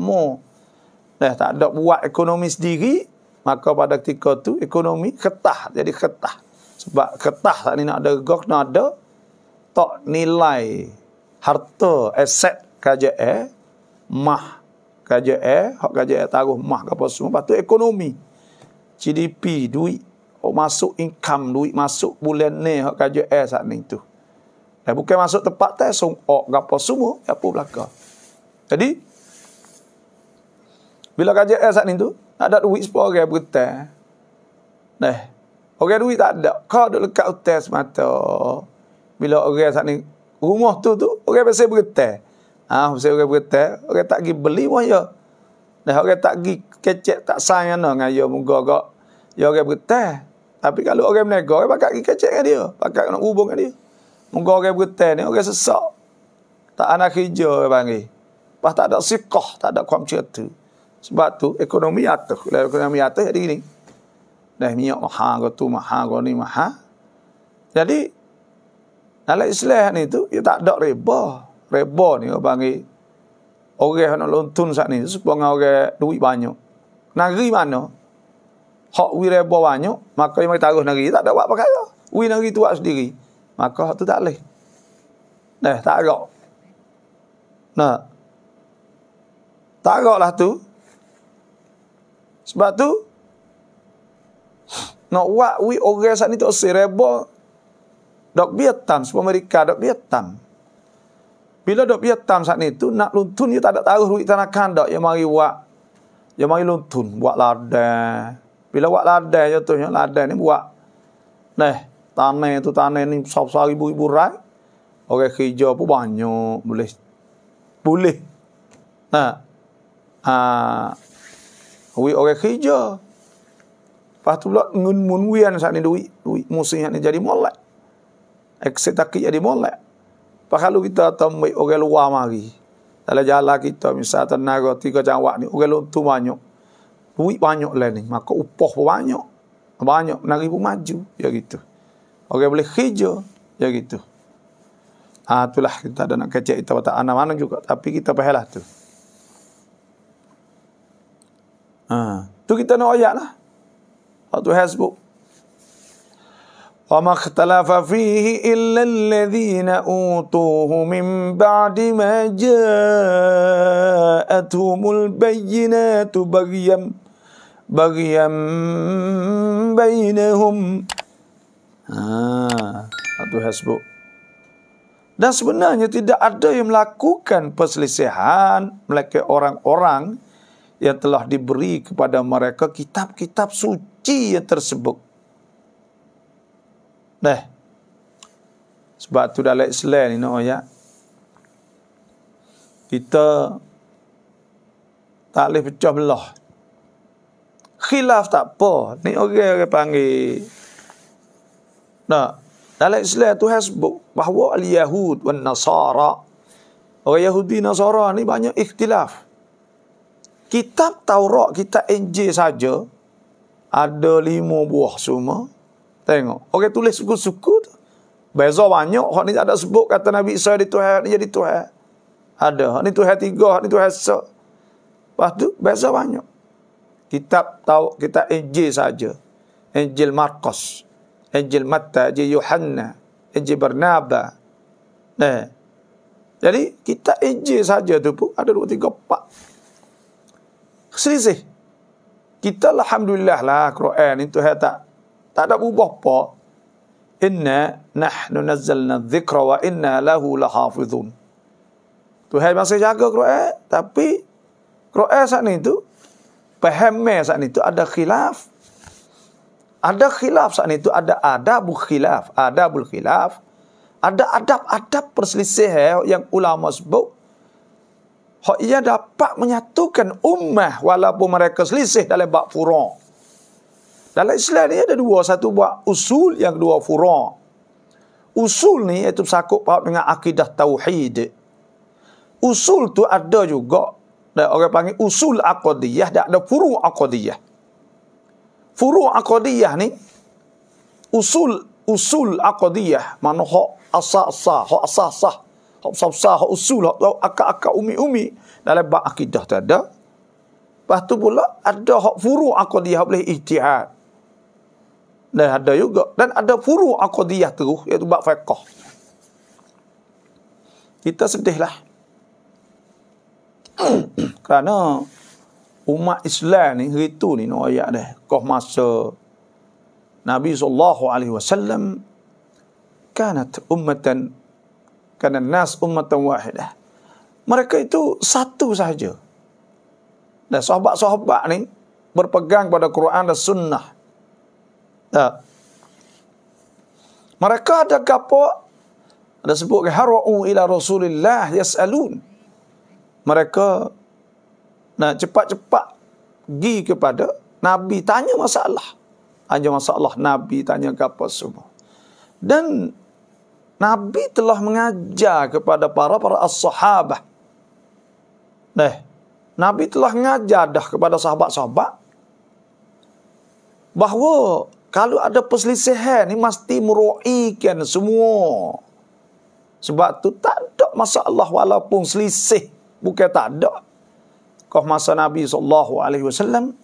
Eh, tak ada buat ekonomi sendiri, maka pada ketika tu ekonomi ketah, jadi ketah. Sebab ketah tak ni nak ada gok, nak ada tak nilai harta, aset kerja eh, mah kerja eh, hak kerja eh, taruh mah ke apa semua. Lepas tu ekonomi, GDP, duit, hak oh, masuk income, duit masuk bulan ni hak kerja eh saat ni tu. Dan eh, bukan masuk tempat tu, sungok ke apa semua, apa belakang. Jadi, bila kerja eh, saat ni tu, nak ada duit sepuluh orang berhutang. Nah, orang duit tak ada. Kau duduk lekat hutang semata. Bila orang saat ni, rumah tu tu, orang biasa berhutang. Ah, ha, biasa orang berhutang, orang tak pergi beli pun ya. Nah, orang tak pergi kecek, tak sayang lah dengan ya. Muka kok, ya orang berhutang. Tapi kalau orang menegak, orang bakal pergi kecek dengan dia. pakai nak hubung dengan dia. Muka orang berhutang ni, orang sesak. Tak anak hijau orang panggil. Lepas tak ada sikah, tak ada kuam cerita. Sebab tu ekonomi atas. Kalau ekonomi atas jadi gini. Dah minyak mahal kau tu, mahal kau Jadi, dalam Islam ni tu, dia tak ada reba. Reba ni kau panggil. Orang nak lontun saat ni, sebab dengan orang duit banyak. Negeri mana? Hak wi reba banyak, maka dia taruh negeri. Tak ada buat perkara. Wi negeri tu buat sendiri. Maka hak tu tak boleh. Nah, eh, tak ada. Nah. Tak ada lah tu. Sebab tu nak buat we orang saat ni tak usah reba. Dok biatam sebab mereka dok biatam. Bila dok biatam saat ni tu nak luntun dia tak ada taruh duit tanah kan dok yang mari buat. Yang mari luntun buat ladang. Bila buat ladang contohnya ladang ni buat neh tanah tu tanah ni sapa-sapa ribu-ribu rai. Orang hijau pun banyak boleh boleh. Nah. Ah, Wui, orang kerja. Lepas tu pula ngun munwian saat ni duit. Duit musim ni jadi molek. Ekset takik jadi molek. Lepas kalau kita tambah orang luar mari. Dalam jalan kita misal tenaga tiga cawak ni. Orang luar tu banyak. Duit banyak lah ni. Maka upah pun banyak. Banyak. nak pun maju. Ya gitu. Orang boleh kerja. Ya gitu. Ah, itulah kita ada nak kecek kita. Tak anak-anak juga. Tapi kita pahalah tu. Ha. Tu kita nak ayat lah. Waktu Facebook. وما اختلف فيه إلا الذين أوتوه من بعد ما جاءتهم البينات بغيا بغيا بينهم Ah, Abdul Hasbuk. Dan sebenarnya tidak ada yang melakukan perselisihan melalui orang-orang yang telah diberi kepada mereka kitab-kitab suci yang tersebut. Nah. Sebab tu dalam Islam ni no ya. Kita tak boleh pecah belah. Khilaf tak apa. Ni orang-orang panggil. Nah, dalam selain tu has bahawa al-Yahud wan-Nasara. Orang Yahudi Nasara ni banyak ikhtilaf. Kitab Taurat, kitab Injil saja ada lima buah semua. Tengok. Okey tulis suku-suku tu. Beza banyak. Hak ni ada sebut kata Nabi Isa di Tuhan, ni jadi Tuhan. Ada. Hak ni Tuhan tiga, hak ni Tuhan esok. Lepas tu, beza banyak. Kitab tahu kitab Injil saja. Injil Markus, Injil Matta, Injil Yohanna, Injil Bernaba. Eh. Jadi, kitab Injil saja tu pun ada dua, tiga, empat selisih. Kita alhamdulillah lah Quran itu saya tak tak ada ubah apa. Inna nahnu nazzalna dhikra wa inna lahu lahafidhun. Tuhan masih jaga Quran tapi Quran saat ni itu pahamnya saat ni itu ada khilaf. Ada khilaf saat ni itu ada adab khilaf, adabul khilaf. Ada adab-adab perselisihan eh, yang ulama sebut Hak ia dapat menyatukan ummah walaupun mereka selisih dalam bab furoh. Dalam Islam ni ada dua. Satu buat usul, yang kedua furoh. Usul ni iaitu sakup paham dengan akidah tauhid. Usul tu ada juga. Dan orang panggil usul akadiyah dan ada furu akadiyah. Furu akadiyah ni, usul usul akadiyah. Mana hak asasah, hak asasah. Asa hak sausah, hak usul, hak akak-akak umi-umi dalam bab akidah tu ada. Lepas tu pula ada hak furu akidah boleh ijtihad. Dan ada juga dan ada furu akidah terus iaitu bab fiqh. Kita sedihlah. *coughs* Kerana umat Islam ni ritu ni no ayat dah. Kau masa Nabi sallallahu alaihi wasallam kanat ummatan kerana nas ummatan wahidah. Mereka itu satu sahaja. Dan sahabat-sahabat ni berpegang pada Quran dan sunnah. Tak. Ya. Mereka ada gapo ada sebut ke haru'u ila Rasulillah yas'alun. Mereka nak cepat-cepat pergi kepada Nabi tanya masalah. Tanya masalah Nabi tanya gapo semua. Dan Nabi telah mengajar kepada para para as-sahabah. Nah, Nabi telah mengajar dah kepada sahabat-sahabat bahawa kalau ada perselisihan ni mesti meruikan semua. Sebab tu tak ada masalah walaupun selisih bukan tak ada. Kau masa Nabi sallallahu alaihi wasallam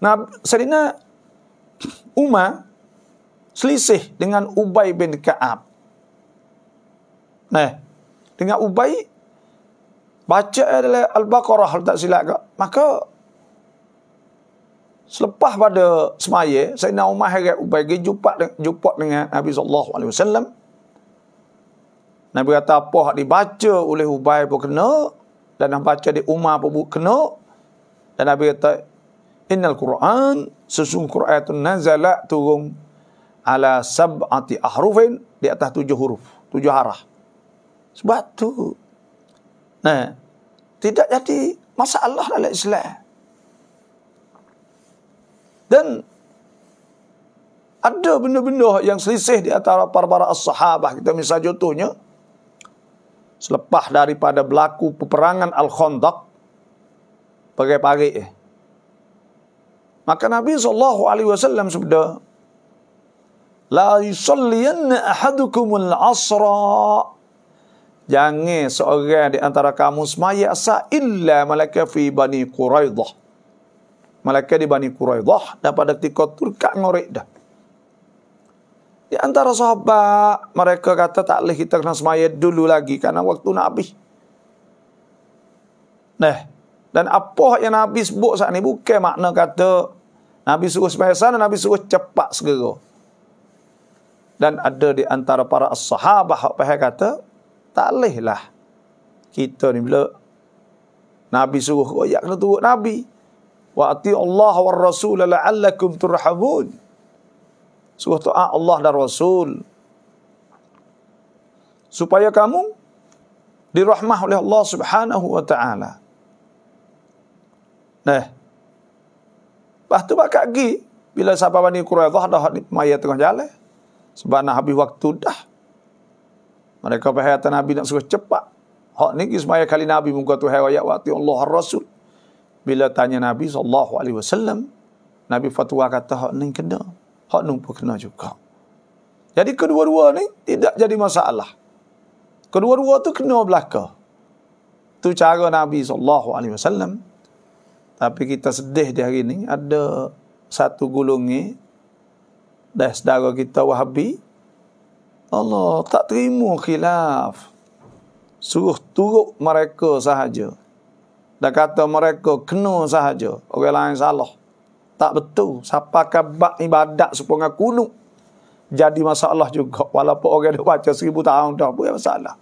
Nabi Sayyidina Umar selisih dengan Ubay bin Kaab. Nah, dengan Ubay baca adalah Al-Baqarah kalau tak silap kak. Maka selepas pada semaya Sayyidina Umar harap Ubay pergi jumpa, jumpa dengan Nabi sallallahu alaihi wasallam. Nabi kata apa hak dibaca oleh Ubay pun kena dan nak baca di Umar pun kena. Dan Nabi kata innal Quran sesungguh Quran itu nazala turun ala sab'ati ahrufin di atas tujuh huruf, tujuh arah. Sebab tu nah tidak jadi masalah dalam Islam. Dan ada benda-benda yang selisih di antara para-para as-sahabah. Kita misal contohnya, selepas daripada berlaku peperangan Al-Khondak, pagi-pagi. Maka Nabi SAW sebenarnya la yusalliyanna ahadukumul asra jangan seorang di antara kamu semaya sa illa malaka fi bani quraidah malaka di bani quraidah dan pada ketika turka ngorek dah di antara sahabat mereka kata tak boleh kita kena semaya dulu lagi karena waktu nabi nah dan apa yang Nabi sebut saat ini bukan makna kata Nabi suruh semaya sana, Nabi suruh cepat segera dan ada di antara para sahabat hak pahal kata tak leh lah kita ni bila nabi suruh royak kena turut nabi wa ati Allah war rasul la'allakum turhamun suruh doa ah, Allah dan rasul supaya kamu dirahmah oleh Allah Subhanahu wa taala nah Lepas tu bakat Bila sahabat Bani Quraidah dah di maya tengah jalan. Sebab nak habis waktu dah. Mereka perhayatan Nabi nak suruh cepat. Hak ni semaya kali Nabi muka tu hayat waktu Allah Rasul. Bila tanya Nabi SAW, Nabi Fatwa kata hak ni kena. Hak ni pun kena juga. Jadi kedua-dua ni tidak jadi masalah. Kedua-dua tu kena belaka. Tu cara Nabi SAW. Tapi kita sedih di hari ni. Ada satu gulung ni dan saudara kita wahabi Allah tak terima khilaf suruh turut mereka sahaja dan kata mereka kena sahaja orang lain salah tak betul siapa kabak ibadat sepengah kunuk jadi masalah juga walaupun orang dah baca seribu tahun dah bukan masalah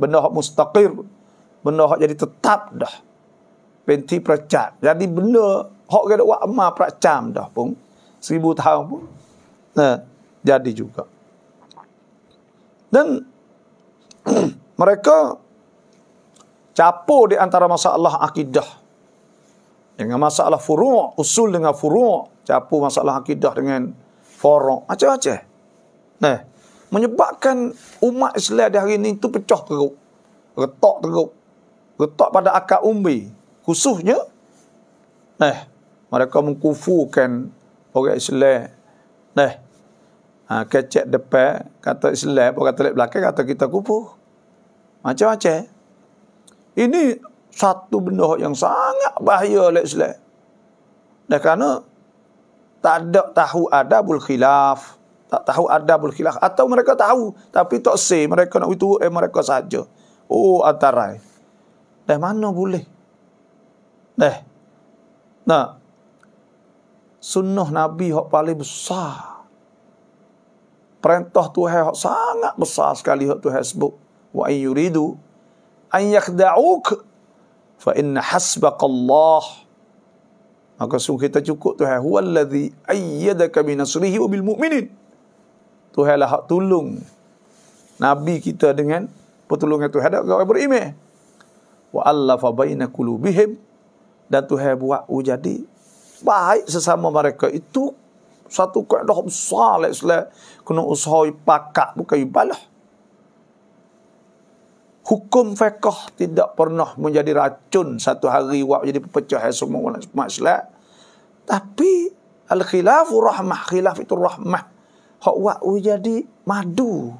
benda hak mustaqir benda hak jadi tetap dah penti percat jadi benda hak orang dah buat amal percam dah pun seribu tahun pun Nah, jadi juga. Dan *clears throat* mereka capur di antara masalah akidah dengan masalah furu' usul dengan furu' capur masalah akidah dengan furu' macam-macam. Nah, menyebabkan umat Islam di hari ini itu pecah teruk. Retak teruk. Retak pada akal umbi. Khususnya, nah, mereka mengkufurkan orang Islam. Nah, Ha, kecek depan, kata Islam, pun kata belakang, kata kita kubur. Macam-macam. Ini satu benda yang sangat bahaya oleh Islam. Dan kerana tak ada tahu adabul khilaf. Tak tahu adabul khilaf. Atau mereka tahu, tapi tak say. Mereka nak itu, eh mereka saja. Oh, antara, Dah mana boleh? Dah. Nah. Sunnah Nabi yang paling besar perintah Tuhan sangat besar sekali hak Tuhan sebut wa in yuridu an yakhda'uk fa in hasbaka Allah maka sungguh kita cukup Tuhan huwallazi ayyadaka binasrihi wa bil mu'minin Tuhanlah hak tolong nabi kita dengan pertolongan Tuhan ada orang beriman wa allafa baina qulubihim dan Tuhan buat u jadi baik sesama mereka itu satu kaedah besar lah Islam kena usaha pakak bukan ibalah hukum fiqh tidak pernah menjadi racun satu hari wak jadi pecah semua orang Islam tapi al khilafu rahmah khilaf itu rahmah hak wak jadi madu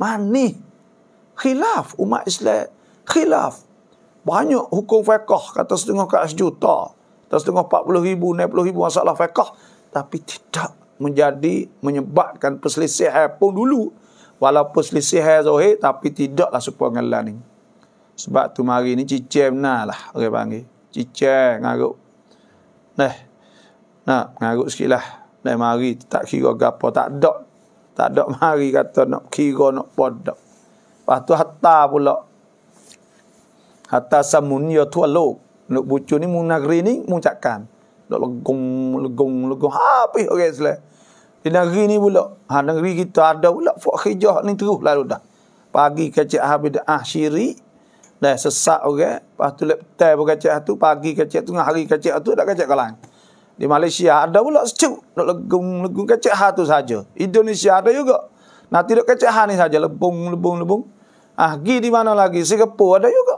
manis khilaf umat Islam khilaf banyak hukum fiqh kata setengah kat sejuta kata setengah 40 ribu 90 ribu masalah fiqh tapi tidak menjadi menyebabkan perselisihan pun dulu walaupun perselisihan zahir tapi tidaklah serupa dengan ni sebab tu mari ni cicem nalah orang okay, panggil cicem ngaruk Nah, nak ngaruk sikitlah dan mari tak kira gapo tak ada tak ada mari kata nak kira nak podak lepas tu hatta pula hatta samun ya tu lok nak bucu ni mun nagri ni mun cakkan Dok legung, legung, legung. Habis orang Islam. Di negeri ni pula. Ha, negeri kita ada pula. Fuk hijau ni terus lalu dah. Pagi kecik habis dah. Ah, syirik. Dah sesak orang. Okay. Lepas tu leptai pun kecik tu. Pagi kecik tu. Hari kecik tu dah kecik kalan. Di Malaysia ada pula secuk. Dok legung, legung. Kecik ha tu saja. Indonesia ada juga. Nah, tidak kecik ha ni saja. Lebung, lebung, lebung. Ah, pergi di mana lagi? Singapura ada juga.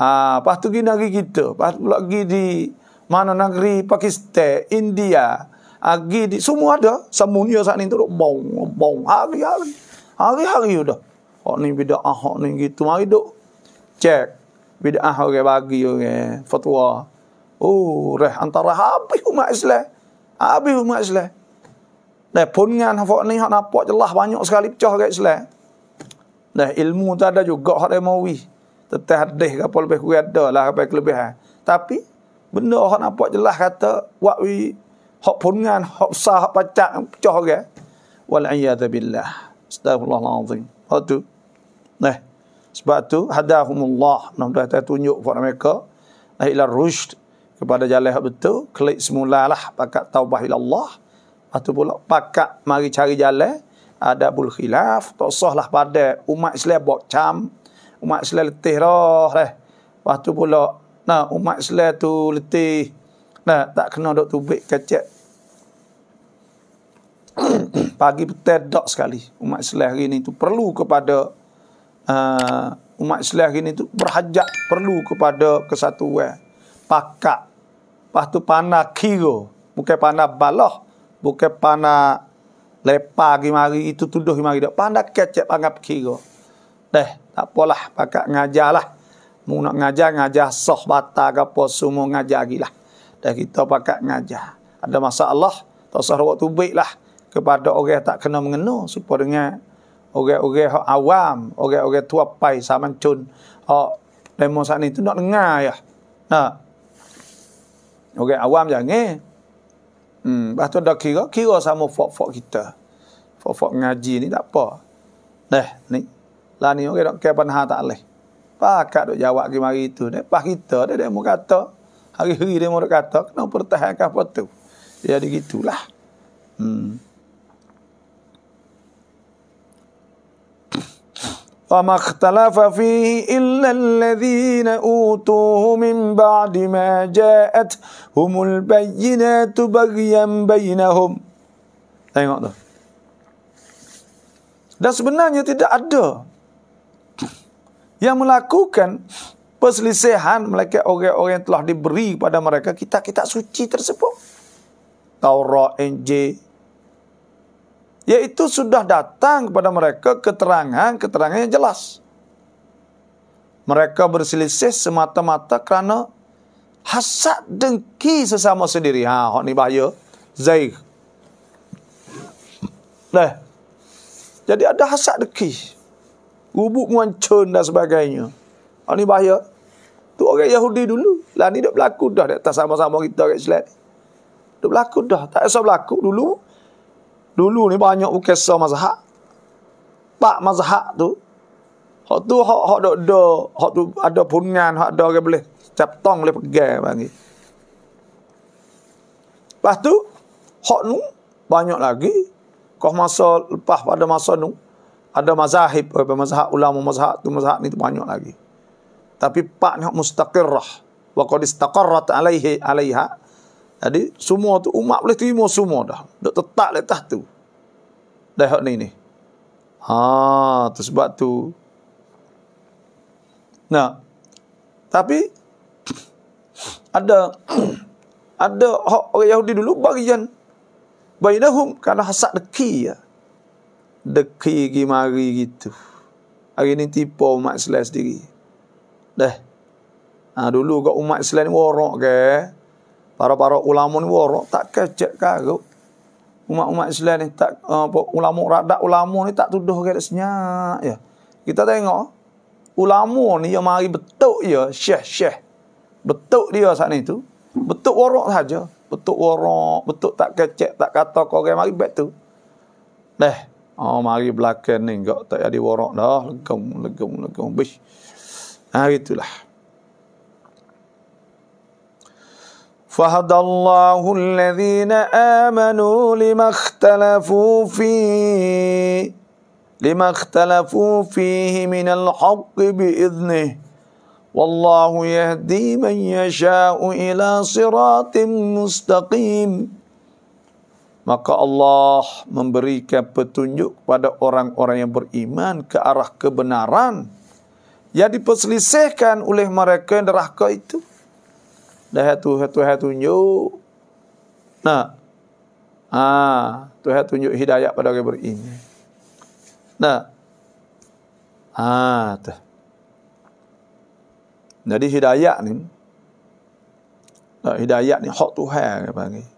Ah, tu pergi negeri kita. Pastu pula pergi di mana negeri Pakistan, India, agi di semua ada. Semuanya saat ni turun bong bong hari hari hari hari sudah. Oh ni beda ah hak ni gitu mari duk cek beda ah orang bagi orang fatwa. Oh reh antara habis umat Islam. Habis umat Islam. Dah pun ngan hak ni hak nampak jelah banyak sekali pecah orang Islam. Dah ilmu tak ada juga hak dia mau wi. Tetap hadis ke apa lebih kurang ada lah apa kelebihan. Tapi benda orang nampak jelas kata wak wi hak pungan hak sah hak pacak pecah orang wal iyadz billah astagfirullahalazim hak tu nah eh, sebab tu hadahumullah nak dah tunjuk buat mereka nah ila rusyd kepada jalan hak betul klik semula lah pakat taubah ila Allah atau pula pakat mari cari jalan ada bul khilaf tak sahlah pada umat Islam bocam, umat Islam letih roh leh Lepas tu pula Nah, umat Islam tu letih. Nah, tak kena dok tubik kacak. *coughs* Pagi petai dok sekali. Umat Islam hari ni tu perlu kepada uh, umat Islam hari ni tu berhajat perlu kepada kesatuan. Pakak. Lepas tu panah kiro. Bukan panah baloh. Bukan panah lepa gimari itu tuduh gimari dok, pandak kecek pangap kiro. Deh, tak apalah pakak ngajalah. Mu nak ngajar, ngajar soh bata ke apa semua ngajar lagi lah. Dan kita pakat ngajar. Ada masalah, tak usah rawat tu baik lah. Kepada orang yang tak kena mengenuh. Supaya dengan orang-orang awam, orang-orang tua pai sama cun. Oh, demo saat ni tu nak dengar ya. Nah. Orang awam jangan. Eh. Hmm, lepas tu dah kira, kira sama fok-fok kita. Fok-fok ngaji ni tak apa. Dah, ni. Lah ni orang okay, nak kira panah tak boleh. Pakat duk jawab ke mari tu. Lepas kita dia demo kata. Hari-hari demo mau kata. kena pertahankan apa tu? Ya digitulah. Hmm. وما اختلف فيه إلا الذين أوتوه من بعد ما جاءت هم البينات بغيا بينهم tengok tu dan sebenarnya tidak ada yang melakukan perselisihan mereka orang-orang yang telah diberi pada mereka kita kita suci tersebut. Taurat, Injil. Yaitu sudah datang kepada mereka keterangan-keterangan yang jelas. Mereka berselisih semata-mata kerana hasad dengki sesama sendiri. Ha, ni bahaya. Zaih. Dah. Jadi ada hasad dengki. Gubuk muancun dan sebagainya. Oh, ah, ini bahaya. Itu orang Yahudi dulu. Lah ni dah berlaku dah di sama-sama kita orang Islam. Dah berlaku dah. Tak kisah berlaku dulu. Dulu ni banyak berkisah mazhab. Pak mazhab tu. Hak tu hak hak dok do, hak tu ada punyan, hak ada orang boleh cap tong boleh pegang panggil. Lepas tu hak nu banyak lagi. Kau masa lepas pada masa nu ada mazahib apa eh, mazhab ulama mazhab tu mazhab ni tu banyak lagi tapi pak ni mustaqirrah wa qad istaqarrat alaihi alaiha jadi semua tu umat boleh terima semua dah dok tetap le tu dah hak ni ni ha tu sebab tu nah tapi *clears throat* ada *clears throat* ada orang Yahudi dulu bagian bainahum kerana hasad deki ya deki gi mari gitu. Hari ni tipu umat Islam sendiri. Dah. Ha, dulu kat umat Islam ni warak ke. Para-para ulama ni warak. Tak kecek karut. Umat-umat Islam ni tak eh, apa uh, ulama radak ulama ni tak tuduh ke senyap ya. Kita tengok ulama ni yang mari betuk ya syekh-syekh. Betuk dia saat ni tu. Betuk warak saja. Betuk warak, betuk tak kecek, tak kata kau orang mari betuk, tu. Dah. Eh. Oh mari belakang ni enggak tak ada warak dah Legung, legung, legung. bish. Ha itulah. فهدى الله الذين آمنوا لما اختلفوا فيه لما اختلفوا فيه من الحق بإذنه والله يهدي من يشاء إلى صراط مستقيم maka Allah memberikan petunjuk pada orang-orang yang beriman ke arah kebenaran yang diperselisihkan oleh mereka yang neraka itu. Dah itu, itu, itu, tunjuk. Nah, ah, itu, itu tunjuk ha, hidayah pada orang beriman. Nah, ha, ah, itu. Jadi hidayah ni, hidayah ni hak Tuhan. Dia panggil.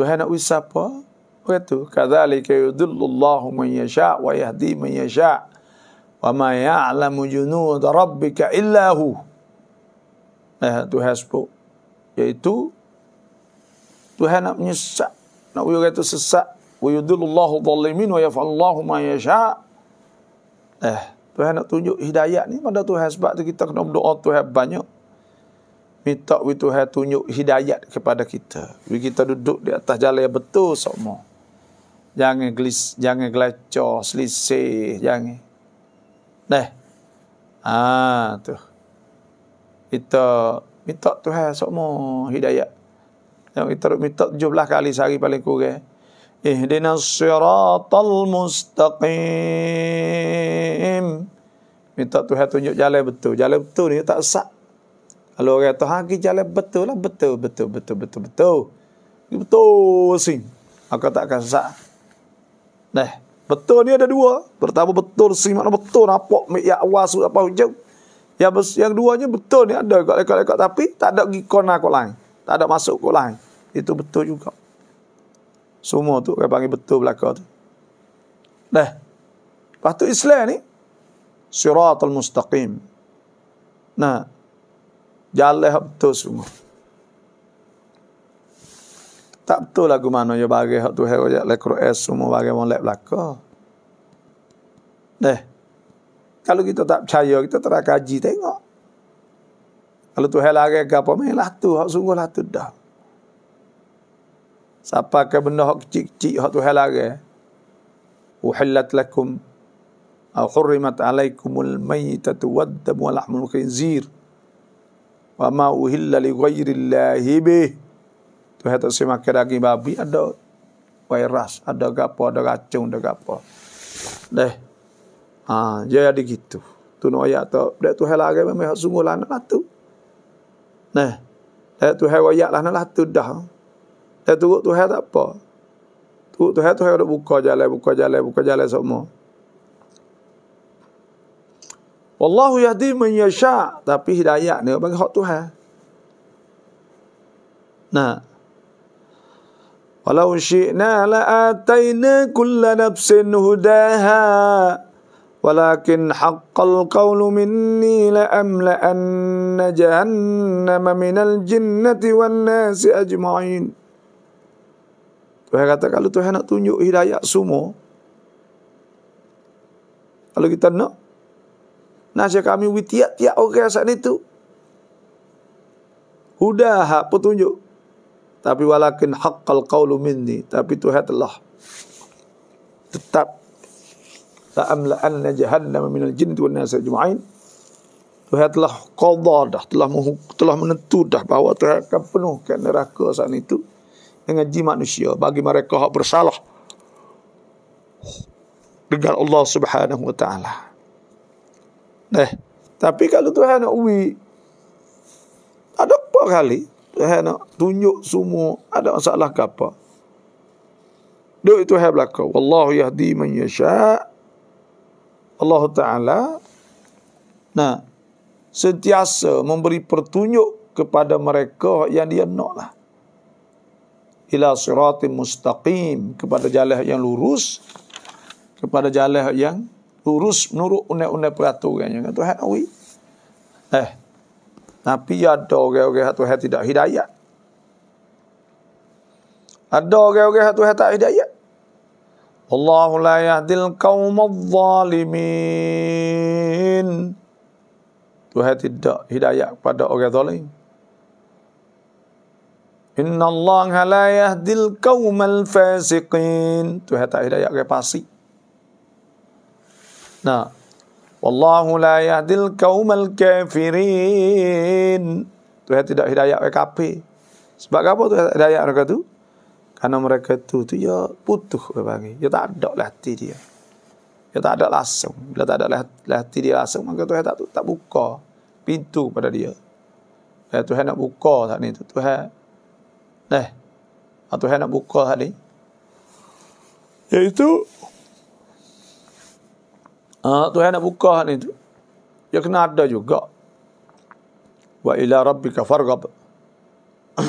Tuhan nak usah apa? Apa tu? Kadzalika yudullullahu man yasha wa yahdi man yasha. Wa ma ya'lamu junud rabbika illa hu. Eh, tu sebut. Iaitu Tuhan nak menyesat. Nak uyu kata sesak. Wa yudullullahu zalimin wa yaf'allahu ma yasha. Eh, Tuhan nak tunjuk hidayah ni pada Tuhan sebab tu kita kena berdoa Tuhan banyak minta we Tuhan tunjuk hidayat kepada kita. We kita duduk di atas jalan yang betul semua. Jangan gelis, jangan gelacor, selisih, jangan. Dah, Ah, ha, tu. Kita minta Tuhan semua hidayat. Yang kita minta jumlah kali sehari paling kurang. Ihdinas siratal mustaqim. Minta Tuhan tunjuk jalan betul. Jalan betul ni tak sak. Kalau orang tu hagi jalan betul lah. Betul, betul, betul, betul, betul. Betul, sih, Aku tak akan sesak. Nah, betul ni ada dua. Pertama betul sih, makna betul nampak mik ya awas apa hujung. Yang yang duanya betul ni ada kat lekat-lekat tapi tak ada gikon aku lain. Tak ada masuk aku lain. Itu betul juga. Semua tu kau panggil betul belaka tu. Nah. Patu Islam ni siratul mustaqim. Nah, Jalan ya hak betul semua. Tak betul lagu mana yang bagi hak tu hero jak lekro es semua bagi mon lek belaka. Deh. Kalau kita tak percaya kita terak kaji tengok. Kalau tu hal lagi apa main tu hak sungguh lah tu dah. Siapa ke benda hak kecil-kecil hak tu hal lagi. Uhillat lakum au hurrimat alaikumul maytatu wad damu wal lahmul khinzir wa ma uhilla li ghairi llahi bi tu hata sema kedagi babi ada virus ada gapo ada racun ada gapo deh ah jaya di gitu tu no ya to de tu helage me ha sungguh lan latu nah de tu he wa ya lan latu dah de tu tu he apa tu tu he tu he buka jale buka jale buka jale semua Wallahu yahdi man yasha tapi hidayah ni bagi hak Tuhan. Nah. Walau syi'na la atayna kulla nafsin hudaha walakin haqqal qawlu minni la amla an jahannama al jinnati wan nasi ajma'in. Tuhan kata kalau Tuhan nak tunjuk hidayah semua kalau kita nak Nasihat kami bagi tiap-tiap orang saat itu. Huda hak petunjuk. Tapi walakin haqqal qawlu minni. Tapi Tuhan telah. Tetap. La amla anna jahannam minal jinn tuan nasa jumain. Tuhan telah qadar dah. Telah, telah menentu dah bahawa Tuhan akan penuhkan neraka saat itu. Dengan jin manusia. Bagi mereka hak bersalah. Dengan Allah subhanahu wa ta'ala. Eh, tapi kalau Tuhan nak uwi, ada apa kali Tuhan nak tunjuk semua ada masalah ke apa? Doa itu hai belakang. Wallahu yahdi man yasha' Allah Ta'ala Nah, sentiasa memberi pertunjuk kepada mereka yang dia nak lah. Ila siratim mustaqim kepada jalan yang lurus, kepada jalan yang lurus nuruk undang-undang peraturannya dengan Tuhan awi. Eh, tapi ada orang-orang yang Tuhan tidak hidayah. Ada orang-orang yang Tuhan tak hidayah. Allahu la yahdil qaum zalimin Tuhan tidak hidayah kepada orang zalim. Inna Allah la yahdil qaum fasiqin Tuhan tak hidayah orang fasik. Nah. Wallahu la yahdil qaumal kafirin. Tuhan tidak hidayah orang Sebab apa tu hidayah mereka tu? Karena mereka tu tu ya putuh bagi. Ya tak ada lah hati dia. Ya tak ada langsung. Bila tak ada lah hati lah dia langsung maka Tuhan tak tak buka pintu pada dia. Ya Tuhan nak buka tak ni tu. Tuhan. Eh. Ah, Tuhan nak buka tak ni. Yaitu Ha, Tuhan nak buka ni tu. Ya kena ada juga. Wa ila rabbika fargab. ha,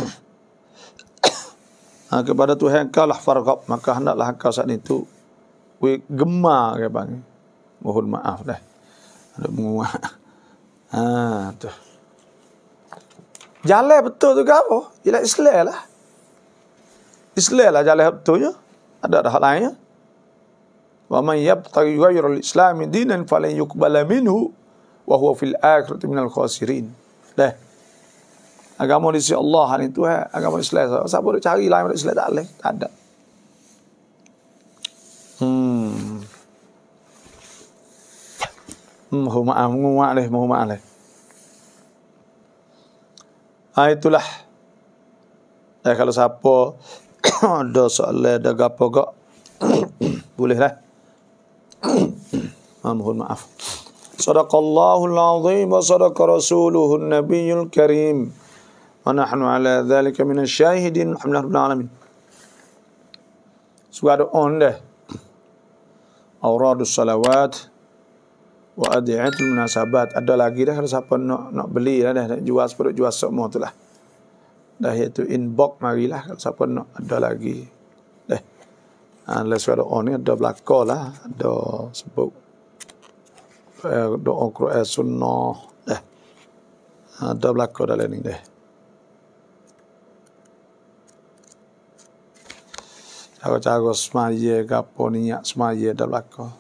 *coughs* ah, kepada Tuhan kau lah farghab. Maka hendaklah kau saat ni tu. Wih gemar ke bang. Mohon maaf dah. Ada bunga. Ha, *laughs* tu. Jalan betul tu ke apa? Ialah Islam lah. Islam lah jalan betulnya. Ada ada hal lainnya wa man yabtaghi ghayra al-islam dinan falan yuqbala minhu wa huwa fil akhirati minal khasirin dah agama di sisi Allah hal itu ha eh, agama Islam siapa so, cari lain dari Islam tak boleh tak ada hmm hmm huma amu wa alaih huma alaih ha itulah eh kalau siapa ada *coughs* soal ada gapo gak *coughs* bolehlah ah, mohon maaf Sadaqallahul azim wa sadaqa rasuluhun nabiyul karim wa nahnu ala dhalika minasyahidin alhamdulillah alamin سؤال أونده أوراد الصلوات وأدعية المناسبات ada lagi dah siapa nak nak beli dah dah jual sepeduk jual semua tu lah dah iaitu inbox marilah siapa nak ada lagi And ah, let's write on it the black color, the book, the okro esun no, the black color learning there. Aku cakap semaya kaponinya semaya dah belakang.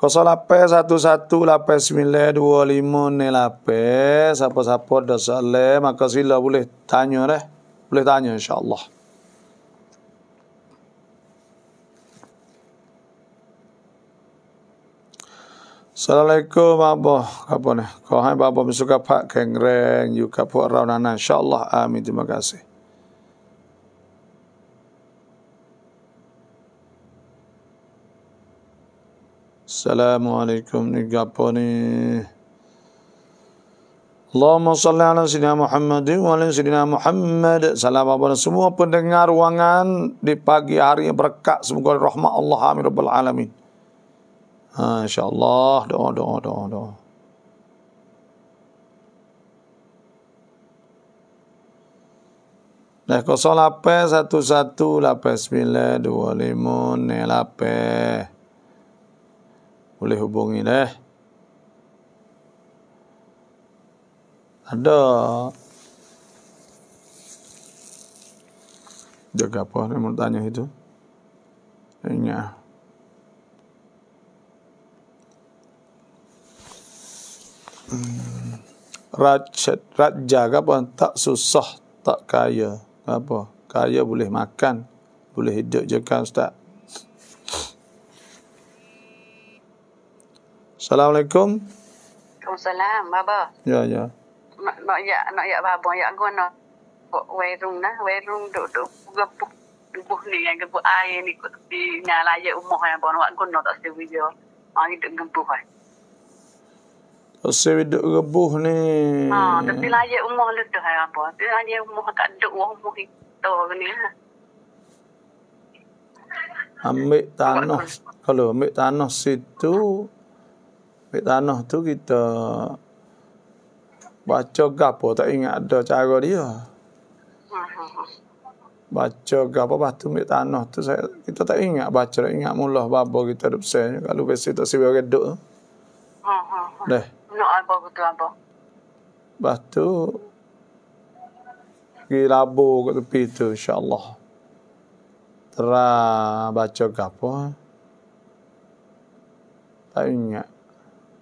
Kosong lape satu satu lape sembilan dua lima ni lape. sapa siapa dah salah maka sila boleh tanya deh. Boleh tanya insyaAllah. Assalamualaikum Abah. Apa ni? Kau hai Baba suka pak Kengreng. You kapak rau nana. InsyaAllah. Amin. Terima kasih. Assalamualaikum. Ni kapak ni. Allahumma salli ala sidina Muhammad wa ala sidina Muhammad. Salam apa semua pendengar ruangan di pagi hari yang berkat. Semoga rahmat Allah. Amin. Rabbul Alamin. Ha, InsyaAllah doa doa doa doa. Dah kosong lapai satu satu lapai sembilan dua lima ne lapai. Boleh hubungi dah. Ada. Jaga apa ni mau tanya itu? Ingat. Ya. Hmm. Rajat, raja ke apa? Tak susah, tak kaya. Apa? Kaya boleh makan, boleh hidup je kan Ustaz? Assalamualaikum. Assalamualaikum, Baba. Ya, ya. Nak ya, nak ya, Baba. Ya, gua nak buat wairung lah. Wairung duduk. Gua buk tubuh ni, yang air ni. Di nyala je umur yang buat. Gua nak tak sebuah je. Mari duduk gempuh lah. Pasal duduk rebuh ni. Ha, tapi layak umur lu lah tu hai apa. Dia layak umur tak duduk orang umur kita ni lah. Ambil tanah. Kalau ambil tanah situ. Ambil tanah tu kita. Baca gapo tak ingat ada cara dia. Ha, ha, baca gapo batu ambil tanah tu. Saya, kita tak ingat baca. Ingat mula babo kita duduk sen. Kalau besi tak sibuk orang duduk. Dah guna apa betul apa. Lepas tu pergi labu ke tepi tu insyaAllah. Tera baca ke apa. Ha? Tak ingat.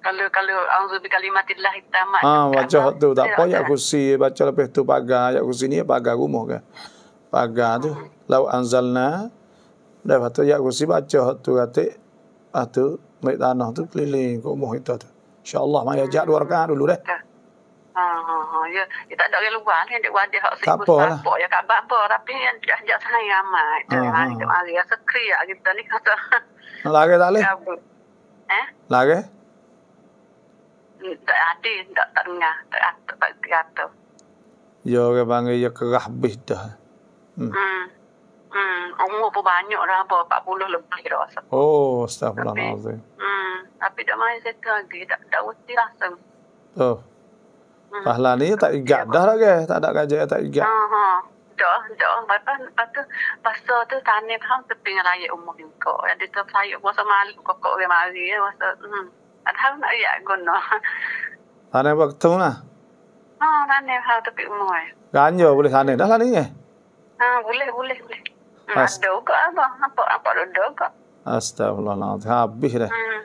Kalau kalau auzu bi kalimatillah itamat. Ah ha, baca kan? tu tak apa ya kursi baca lepas tu pagar ya kursi ni pagar rumah ke. Pagar tu hmm. lau anzalna dah tu ya kursi baca tu kata atu mai tanah tu keliling ke rumah itu tu. InsyaAllah Maya ajak dua rakan dulu dah. Ha ha ya, ya tak ada orang luar ni dekat wadi hak sibuk ya kat apa tapi yang ajak saya amat. Ha ha ya sekri ya kita ni kata. Lagi tak leh. Eh? Lagi? Hmm, tak ada tak tak dengar tak tak kata. Yo ke panggil yo ya kerah bis dah. Hmm. hmm. Hmm, umur pun banyak dah apa 40 lebih dah rasa. Oh, astagfirullah eh. Hmm, tapi dah main kereta lagi, tak tak mesti rasa. Oh. Hmm. Pahlan ni tak igat dah lah ke? Tak ada gajah tak igat. Ha ha. Dah, dah. Lepas, lepas tu, lepas tu, tu tanya tu, kan, tu pengen layak umur ni kok. Yang dia tu layak, masa malu kok kok dia mari. Masa, eh. hmm. Ada hal nak layak guna. *laughs* Tanya waktu lah. Ha, tanya hal tapi umur. Eh. Ganjo boleh tanya dah lah ni ke? Ha, boleh, boleh, boleh. Pas. Ah, ada juga apa Nampak, nampak ada juga. Astagfirullahaladzim. Ha, habis dah. Hmm.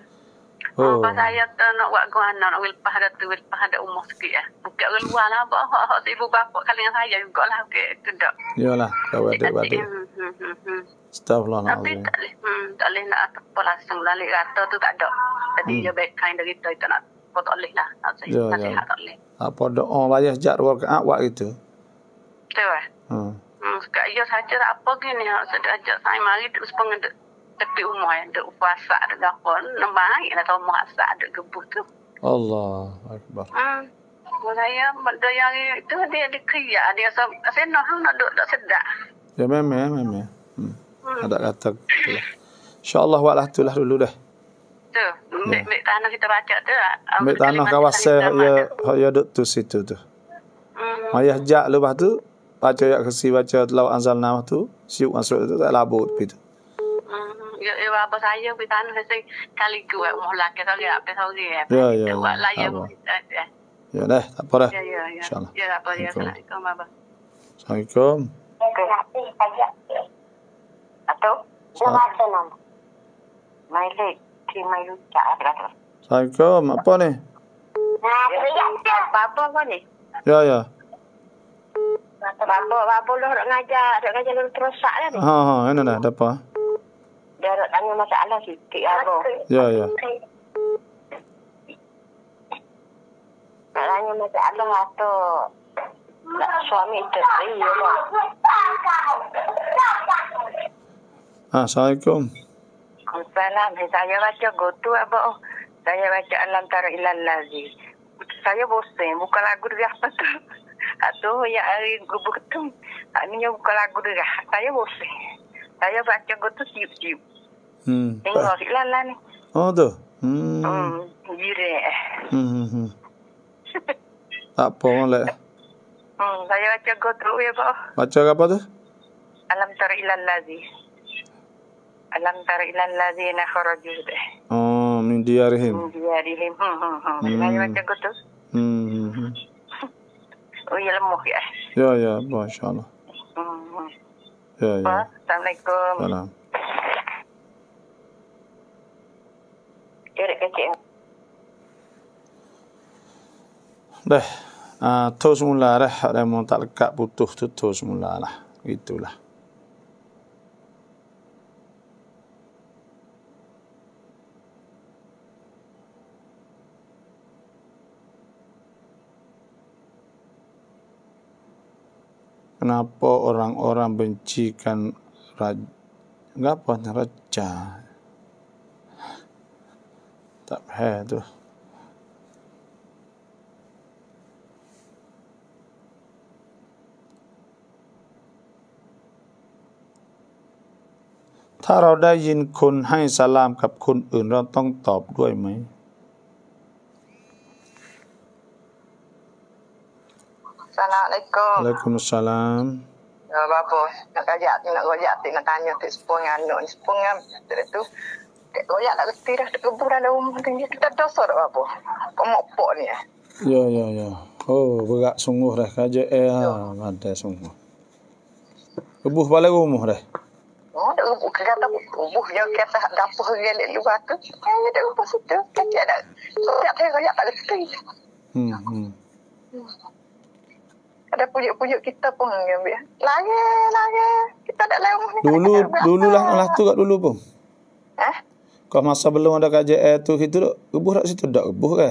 Oh. Apa ah, saya tu nak buat gua anak, nak wilpah ada tu, wilpah ada umur sikit ya. Bukit ke luar lah apa. Hak ibu bapak kali dengan saya juga lah. Okay, tu tak. lah, kau adik-adik. Astagfirullahaladzim. Hmm, hmm, hmm. Tapi tak boleh, hmm, tak boleh nak apa langsung. Lali rata tu tak ada. Jadi hmm. dia baik kain dari tu, itu nak apa tak boleh lah. Ya, ya. Nasihat tak boleh. Apa doa, bayar sejak dua ke awak ah, gitu. Betul lah. Hmm. Kak Ayah saja tak apa gini. Saya dia ajak saya mari terus pengedek. Tapi umur yang ada lah, puasa ada gakon. Nampak lah kalau merasa ada gebu tu. Allah Akbar. Hmm. Saya benda yang itu dia dikriya. Dia rasa saya nak nak duduk tak sedap. Ya memang, ya, memang. Hmm. hmm. Ada kata. Lah. InsyaAllah walah tu lah dulu dah. Tu. Ya. Ambil tanah kita baca tu lah. Ambil tanah kawasan yang ada ya, tu situ tu. Hmm. Mayah jak lepas tu, baca ayat kursi baca law anzal nama tu siuk dengan surat tu tak labut gitu hmm, ya, ya apa saya pergi tanah saya kali kuat mohlah ke sorry apa sorry eh. ya ya ya eh. ya ya dah tak apa dah ya ya ya ya tak apa ya Assalamualaikum Assalamualaikum eh, Assalamualaikum apa ni Ya, apa ni? Ya, ya. Bapak, bapak lu nak ngajar, nak ngajar lu terosak kan? Ha, ha, kan ada apa? Dia nak tanya masalah sikit, apa? Ya, ya, ya. Nak tanya masalah atau nak suami terperi, ya, Pak? Assalamualaikum. Assalamualaikum. Saya baca gotu, apa? Ya, saya baca alam tarik lalazi. Saya bosan, bukan lagu dia apa tu. Hak tu ya hari gubuk tu. Hak ni buka lagu dia. Saya bos, Saya baca gua tu siup-siup. Hmm. Tengok sik lalan ni. Oh tu. Hmm. Hmm. Gire. Eh. Hmm. hmm. hmm. *laughs* apa boleh? Hmm. Saya baca gua tu ya bos. Baca apa tu? Alam tarilal lazi. Alam tarilal lazi nak kharaju deh. Oh, min diarihim. Min diarihim. Hmm, hmm. Hmm. Saya hmm. baca gua tu. Oh, ya lemuh ya. Ya, ya, masya Allah. Hmm. Ya, ya. Assalamualaikum. Salam. Dah, ya, uh, terus mula lah. Ada yang tak lekat butuh tu terus mula lah. Itulah. kenapa orang-orang bencikan raja raja tak he tu ถ้าเราได้ยินคุณให้สลามกับคนอื่นเราต้องตอบด้วยไหม Waalaikumsalam. Ya, uh, apa? Nak kajak, nak kajak, nak tanya tu sepung dengan anak ni. Sepung dengan tak tu. Tak kajak tak kerti dah. Tak kebur dah rumah tu. Kita dosa tak apa? Apa mokpok ni? Eh. Ya, ya, ya. Oh, berat sungguh dah kajak. Eh, ah, ya. mantai sungguh. Kebur balai rumah dah. Oh, tak rebuh. Kata rebuh je. Kata dapur dia di luar tu. Eh, tak rebuh situ. Kajak tak. Tak kajak tak kerti. Hmm, hmm. hmm ada puyuk-puyuk kita pun yang ambil. Lari, lari. Kita tak lari ni. Dulu, dulu lah lah tu kat dulu pun. Eh? Kau masa belum ada kajak air tu, kita duduk rebuh tak situ? Tak rebuh ke?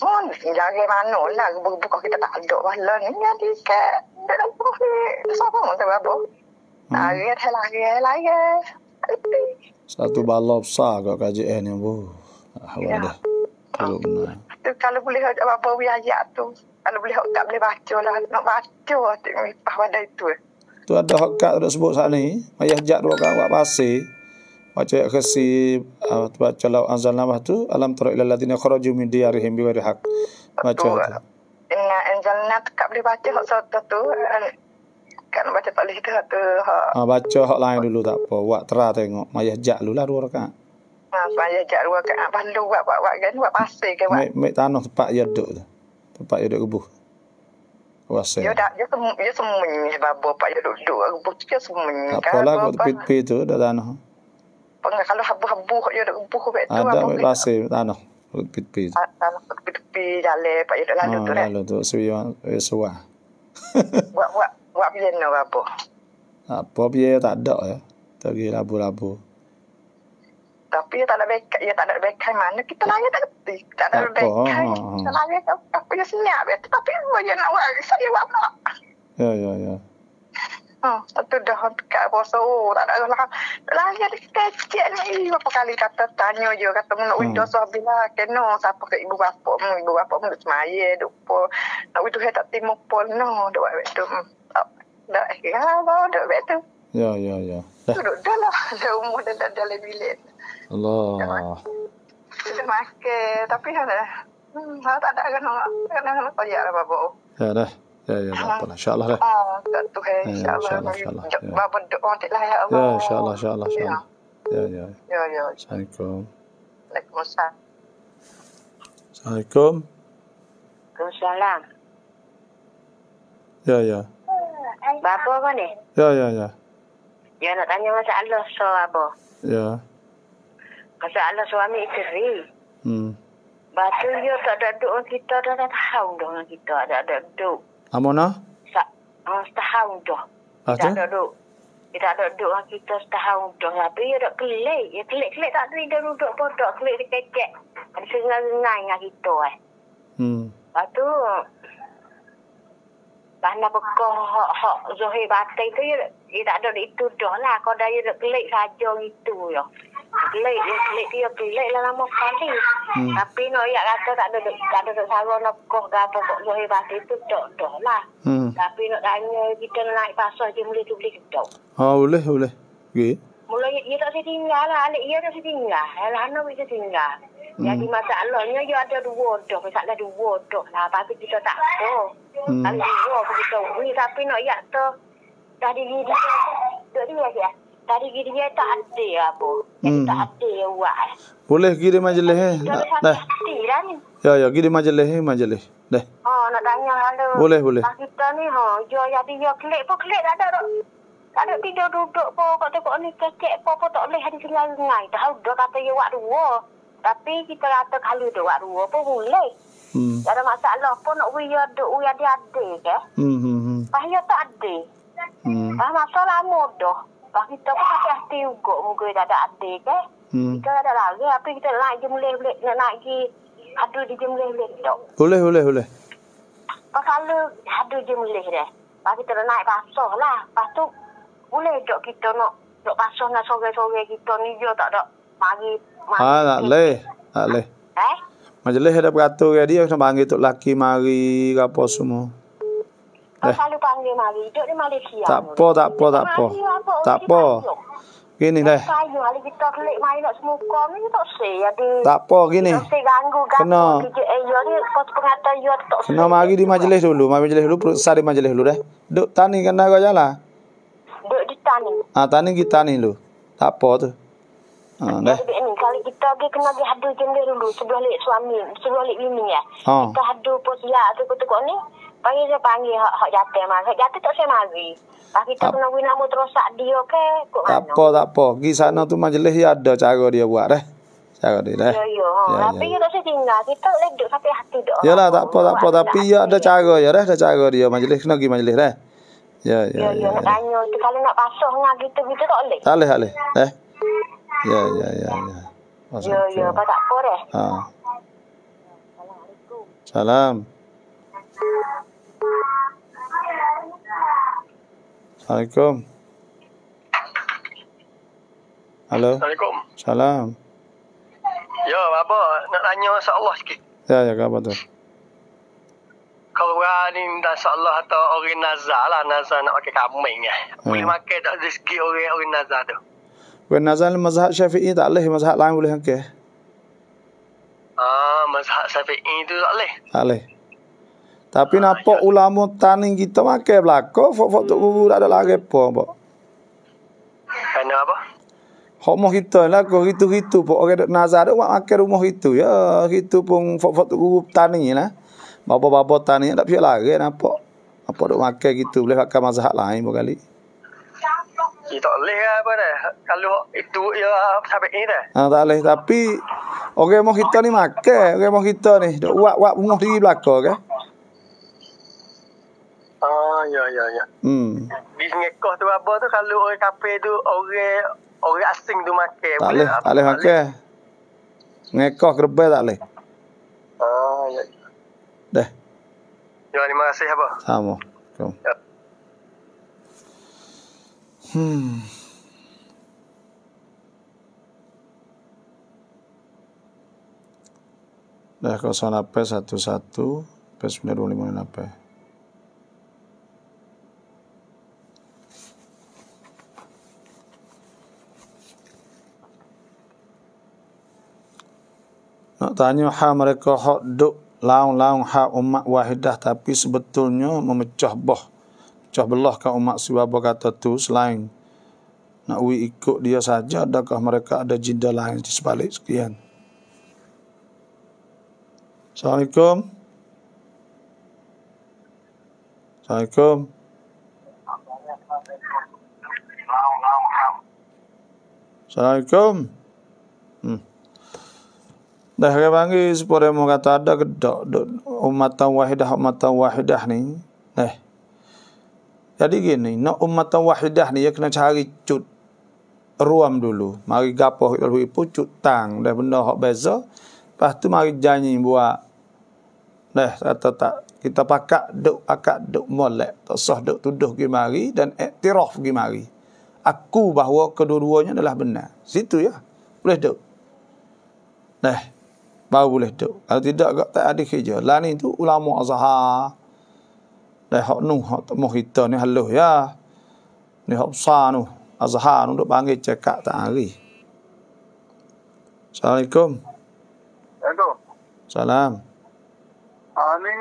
Pun, oh, lari mana lah. Rebuh-rebuh kau kita tak ada. Wah, lah ni jadi ke. Tak rebuh ni. Sama pun tak hmm. rebuh. Lari, lari, lari. Satu balap besar kau kajak air ni. Wah, Ya. Kalau boleh ada apa-apa, biar ajak tu kalau boleh hok tak boleh baca lah nak baca atik mipah pada itu tu ada hok tu duduk sebut sana ayah jak dua kak buat pasir baca ayat kesi uh, ah, baca lau anzal namah tu alam tera ila ladina kharaju min diarihim biwari hak baca tu inna anzal namah tu kak boleh baca hok sota tu kan, kan baca tak boleh kita tu ha, baca hok lain dulu tak apa buat tera tengok ayah jak dulu lah dua rakak Ha, ah, saya jak dua kat Abang Lu buat-buat kan, buat pasir kan. Mek tanah tempat dia duduk tu tempat dia duduk rebuh. Wasa. Ya tak, dia kan? sem dia sembunyi sebab bapak dia duduk duduk rebuh dia sembunyi. Tak pula kau tepi tepi tu dah tanah. Pengen kalau habuh habuh dia duduk rebuh kau tu. Ada apa rasa tanah. Tepi tepi. Ah, tanah tepi tepi jale pak dia ah, kan? lalu tu. Lalu tu suwan suwa. Buat buat buat bila nak apa? Apa biar tak ada ya. Eh. Tapi labu-labu tapi tak ada bekal ya tak ada bekal mana kita layak tak kerti tak ada bekal ha, ha, ha. kita layak apa yang senyap itu ya, tapi apa yang nak buat saya buat nak ya ya ya Oh, tu dah dekat bosu. Oh, tak lah. ada lah. Lah ada kecil ni. Berapa kali kata tanya je kata nak uido hmm. suami lah. Kena siapa ke ibu bapa ibu bapa mu semaya dupo. Nak uido hai tak timo pol no, dak buat tu. Dak hmm, eh ha ya, bau dak tu. Ya ya ya. Dah dah lah. *laughs* Dah umur dah dah lebih lelet. Allah. Tapi saya kan, dah. Eh. Hmm, tak ada kan, kan, kena kena kena kena kena kena kena kena kena Ya kena kena kena kena kena kena kena kena kena kena kena kena kena kena kena kena Allah. Ya, insya Allah, insya Allah, kena kena Ya, ya. kena kena kena kena Ya, ya. Bapa apa ni? Ya, ya, ya. Ya, nak tanya masalah so, Abah. Ya. Yeah. Masalah suami isteri. Hmm. Batu dia tak ada duk dengan kita dah tak tahu dah dengan kita. Ada ada duk. Amona? Tak uh, tahu dah. Tak ada duk. kita ada duk dengan kita setahun dah. Tapi dia tak kelik. Dia kelik-kelik tak ada dia duduk bodoh. Kelik dia kecek. Dia sengah-sengah dengan kita eh. Hmm. Lepas tu, Bana hak hak Zohir Batin tu, dia, dia tak ada itu dah lah. Kau dah ada kelik saja gitu ya. Lek, lek, lek dia tu. Lek lah lama sekali. Tapi nak no, ayat kata tak ada tak ada tak sarang nak kok ke apa kok jahe batu tu tak ada lah. Tapi nak tanya kita naik pasal je mulai tu beli tak. Ha oh, boleh boleh. Okey. Mula dia tak saya tinggal lah. Alik dia tak saya tinggal. Alah anak saya tinggal. Hmm. Jadi masalahnya dia ada dua tu. Masalah dua dok lah. Tapi kita tak tahu. Hmm. Tapi dua kita tahu. Tapi nak no, ayat tu. Dah diri dia. Tak ya. Tadi gini dia tak ada apa. Hmm. Tak ada yang buat. Eh. Boleh kirim majlis eh. Dah. Lah, ni. Ya ya kirim majlis eh majlis. Dah. Ha oh, nak tanya hala. Boleh boleh. Tak kita ni ha jo ya dia klik pun klik tak ada dok. Tak ada tidur duduk pun kok tengok ni kecek pun pun tak boleh hari sungai-sungai. Dah dah kata dia buat dua. Tapi kita kata kalau dia buat dua pun boleh. Hmm. Tak ada masalah pun nak uya duk uya dia ada ke. Eh. Hmm hmm hmm. Pahaya tak ada. Hmm. Ah masalah mudah. Hmm. Lepas kita pun pakai hati juga muka dah ada hati eh? ke. Hmm. Kita ada lagi, apa kita naik je boleh boleh nak naik je. Hadu di je boleh boleh tak. Boleh boleh boleh. Pasal hadu je boleh deh. Lepas kita naik pasoh lah. Lepas tu boleh tak kita nak nak pasoh nak sore-sore kita ni je tak tak. Mari. Ha tak boleh. Tak boleh. Eh? Majlis ada peratur ke dia, kena panggil tu laki mari, apa semua eh. selalu panggil mari. Duduk di Malaysia. Tak apa, tak apa, tak apa. Tak apa. Gini dah. Kayu hari kita klik main nak semuka ni tak Tak apa gini. Mesti ganggu ganggu. Kena. Eh, ya, ya, kena mari di majlis dulu. Mari majlis dulu, periksa di majlis dulu deh. Duk tani kena kau aja lah. di tani. Ah tani kita ni dulu. Tak apa tu. Ha ah, deh. kita pergi kena pergi hadu jendela dulu sebelum lek suami, sebelum lek bini ya. Oh. Kita hadu pos ya tu kutuk ni. Panggil saya panggil hak hak jatuh mah. Hak jatuh tak saya mari. Lah kita kena guna nama terosak dia ke kok Tak apa tak apa. Gi sana tu majlis ya ada cara dia buat dah. Cara dia dah. Ya ya. Ha. ya, ya. Tapi ya tak saya tinggal. Kita lek duk sampai hati dok. Yalah tak apa tak apa tapi ya ada cara ya dah ada cara dia majlis kena gi majlis dah. Ya ya. Ya ya. ya tanya tu kalau nak pasoh ngah gitu gitu tak boleh. Tak boleh tak boleh. Eh. Ya ya ya ya. Ya ya, apa tak apa dah. Ha. Assalamualaikum. Salam. Thank you. Assalamualaikum. Hello. Assalamualaikum. Salam. Ya, apa? Nak tanya soal Allah sikit. Ya, ya, apa tu? Kalau orang ni minta Allah atau orang nazar lah, nazar nak pakai kambing eh. ya. Boleh ya. pakai tak dari orang-orang nazar tu? Orang nazar ni mazhab syafi'i tak leh, mazhab lain boleh pakai. Okay. Ah, mazhab syafi'i tu tak leh. Tak leh. Tapi ah, nampak ya. ulama tani kita makan belako, fok-fok tu guru tak ada lagi, repa, Pak. Kena apa? Rumah kita lah, kau gitu-gitu, Pak. Orang duk nazar duk buat makan rumah itu. Ya, gitu pun fok-fok tu guru tani lah. Bapak-bapak tani tak bisa lari, nampak. Apa duk makan gitu, boleh makan mazhab lain pun kali. Ya, boleh lah apa dah. Kalau itu ya sampai ini dah. Ha, tak boleh, tapi... Orang okay, mau kita ni makan, orang okay, mau kita ni. Duk buat-buat rumah diri belakang, kan? Okay? ya, ya, ya. Hmm. Di ngekoh tu apa tu, kalau orang kafe tu, orang orang asing tu makan. Tak boleh, lah. tak boleh makan. Ngekoh kerbal tak boleh. Ah, ya, ya. Dah. Ya, terima kasih apa. Sama. Ya. Hmm. Dah kosong apa satu-satu. Pes punya dua lima apa. Tanya ha mereka hok duk laung-laung ha umat wahidah tapi sebetulnya memecah boh. Cah belah ke kan umat siwa kata tu selain nak ui ikut dia saja adakah mereka ada jinda lain di sebalik sekian. Assalamualaikum. Assalamualaikum. Assalamualaikum. Assalamualaikum. Hmm. Dah kaya panggil supaya mau kata ada gedok umat wahidah umat wahidah ni. Eh. Jadi gini, no umat wahidah ni ya kena cari cut ruam dulu. Mari gapoh lalu cut tang dah benda hok beza. Pastu mari janji buat Nah, eh, kata tak kita pakak dok akak dok molek, tak sah dok tuduh gimari dan iktiraf gimari. Aku bahawa kedua-duanya adalah benar. Situ ya. Boleh dok. Nah, eh, baru boleh tu. Kalau tidak gak tak ada kerja. Lah ni tu ulama Azhar. Dah hak nu hak temu kita ni halus ya. Ni hak besar Azhar nu duk panggil cekak tak hari. Assalamualaikum. Hello. Salam. Ah ni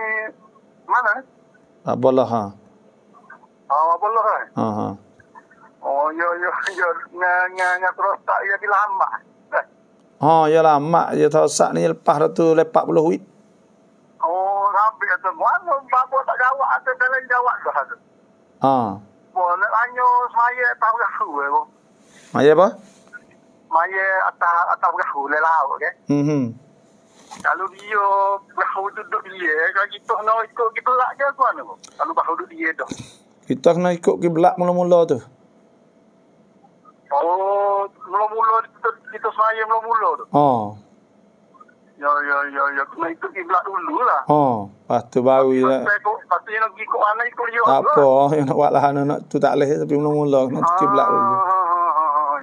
mana? Abdullah ha. Ah Abdullah ha. Ha ha. Oh yo yo yo ngang ngang ngang terus tak ya dilambat. Ha, oh, yalah mak dia tahu sak ni lepas tu lepak puluh wit. Oh, rapi kata. Mana bapa tak jawab ada dalam jawab tu. Ha. Oh. Boleh tanya saya tahu dah eh, tu. Maya apa? Maya atas atas berahu lelau, okey? Mm -hmm. Kalau dia berahu duduk dia, kalau kita nak ikut kiblat ke, kawan tu? Kalau berahu duduk dia tu. Kita nak ikut belak mula-mula tu mula-mula kita, kita semaya mula-mula tu. Oh. Ya, ya, ya, ya. Kena itu kiblat dulu lah. Oh. Lepas tu baru je lah. nak pergi ke mana ikut dia. apa. Yang nak buat lahan anak tu tak boleh. Tapi mula-mula kena ikut kiblat dulu.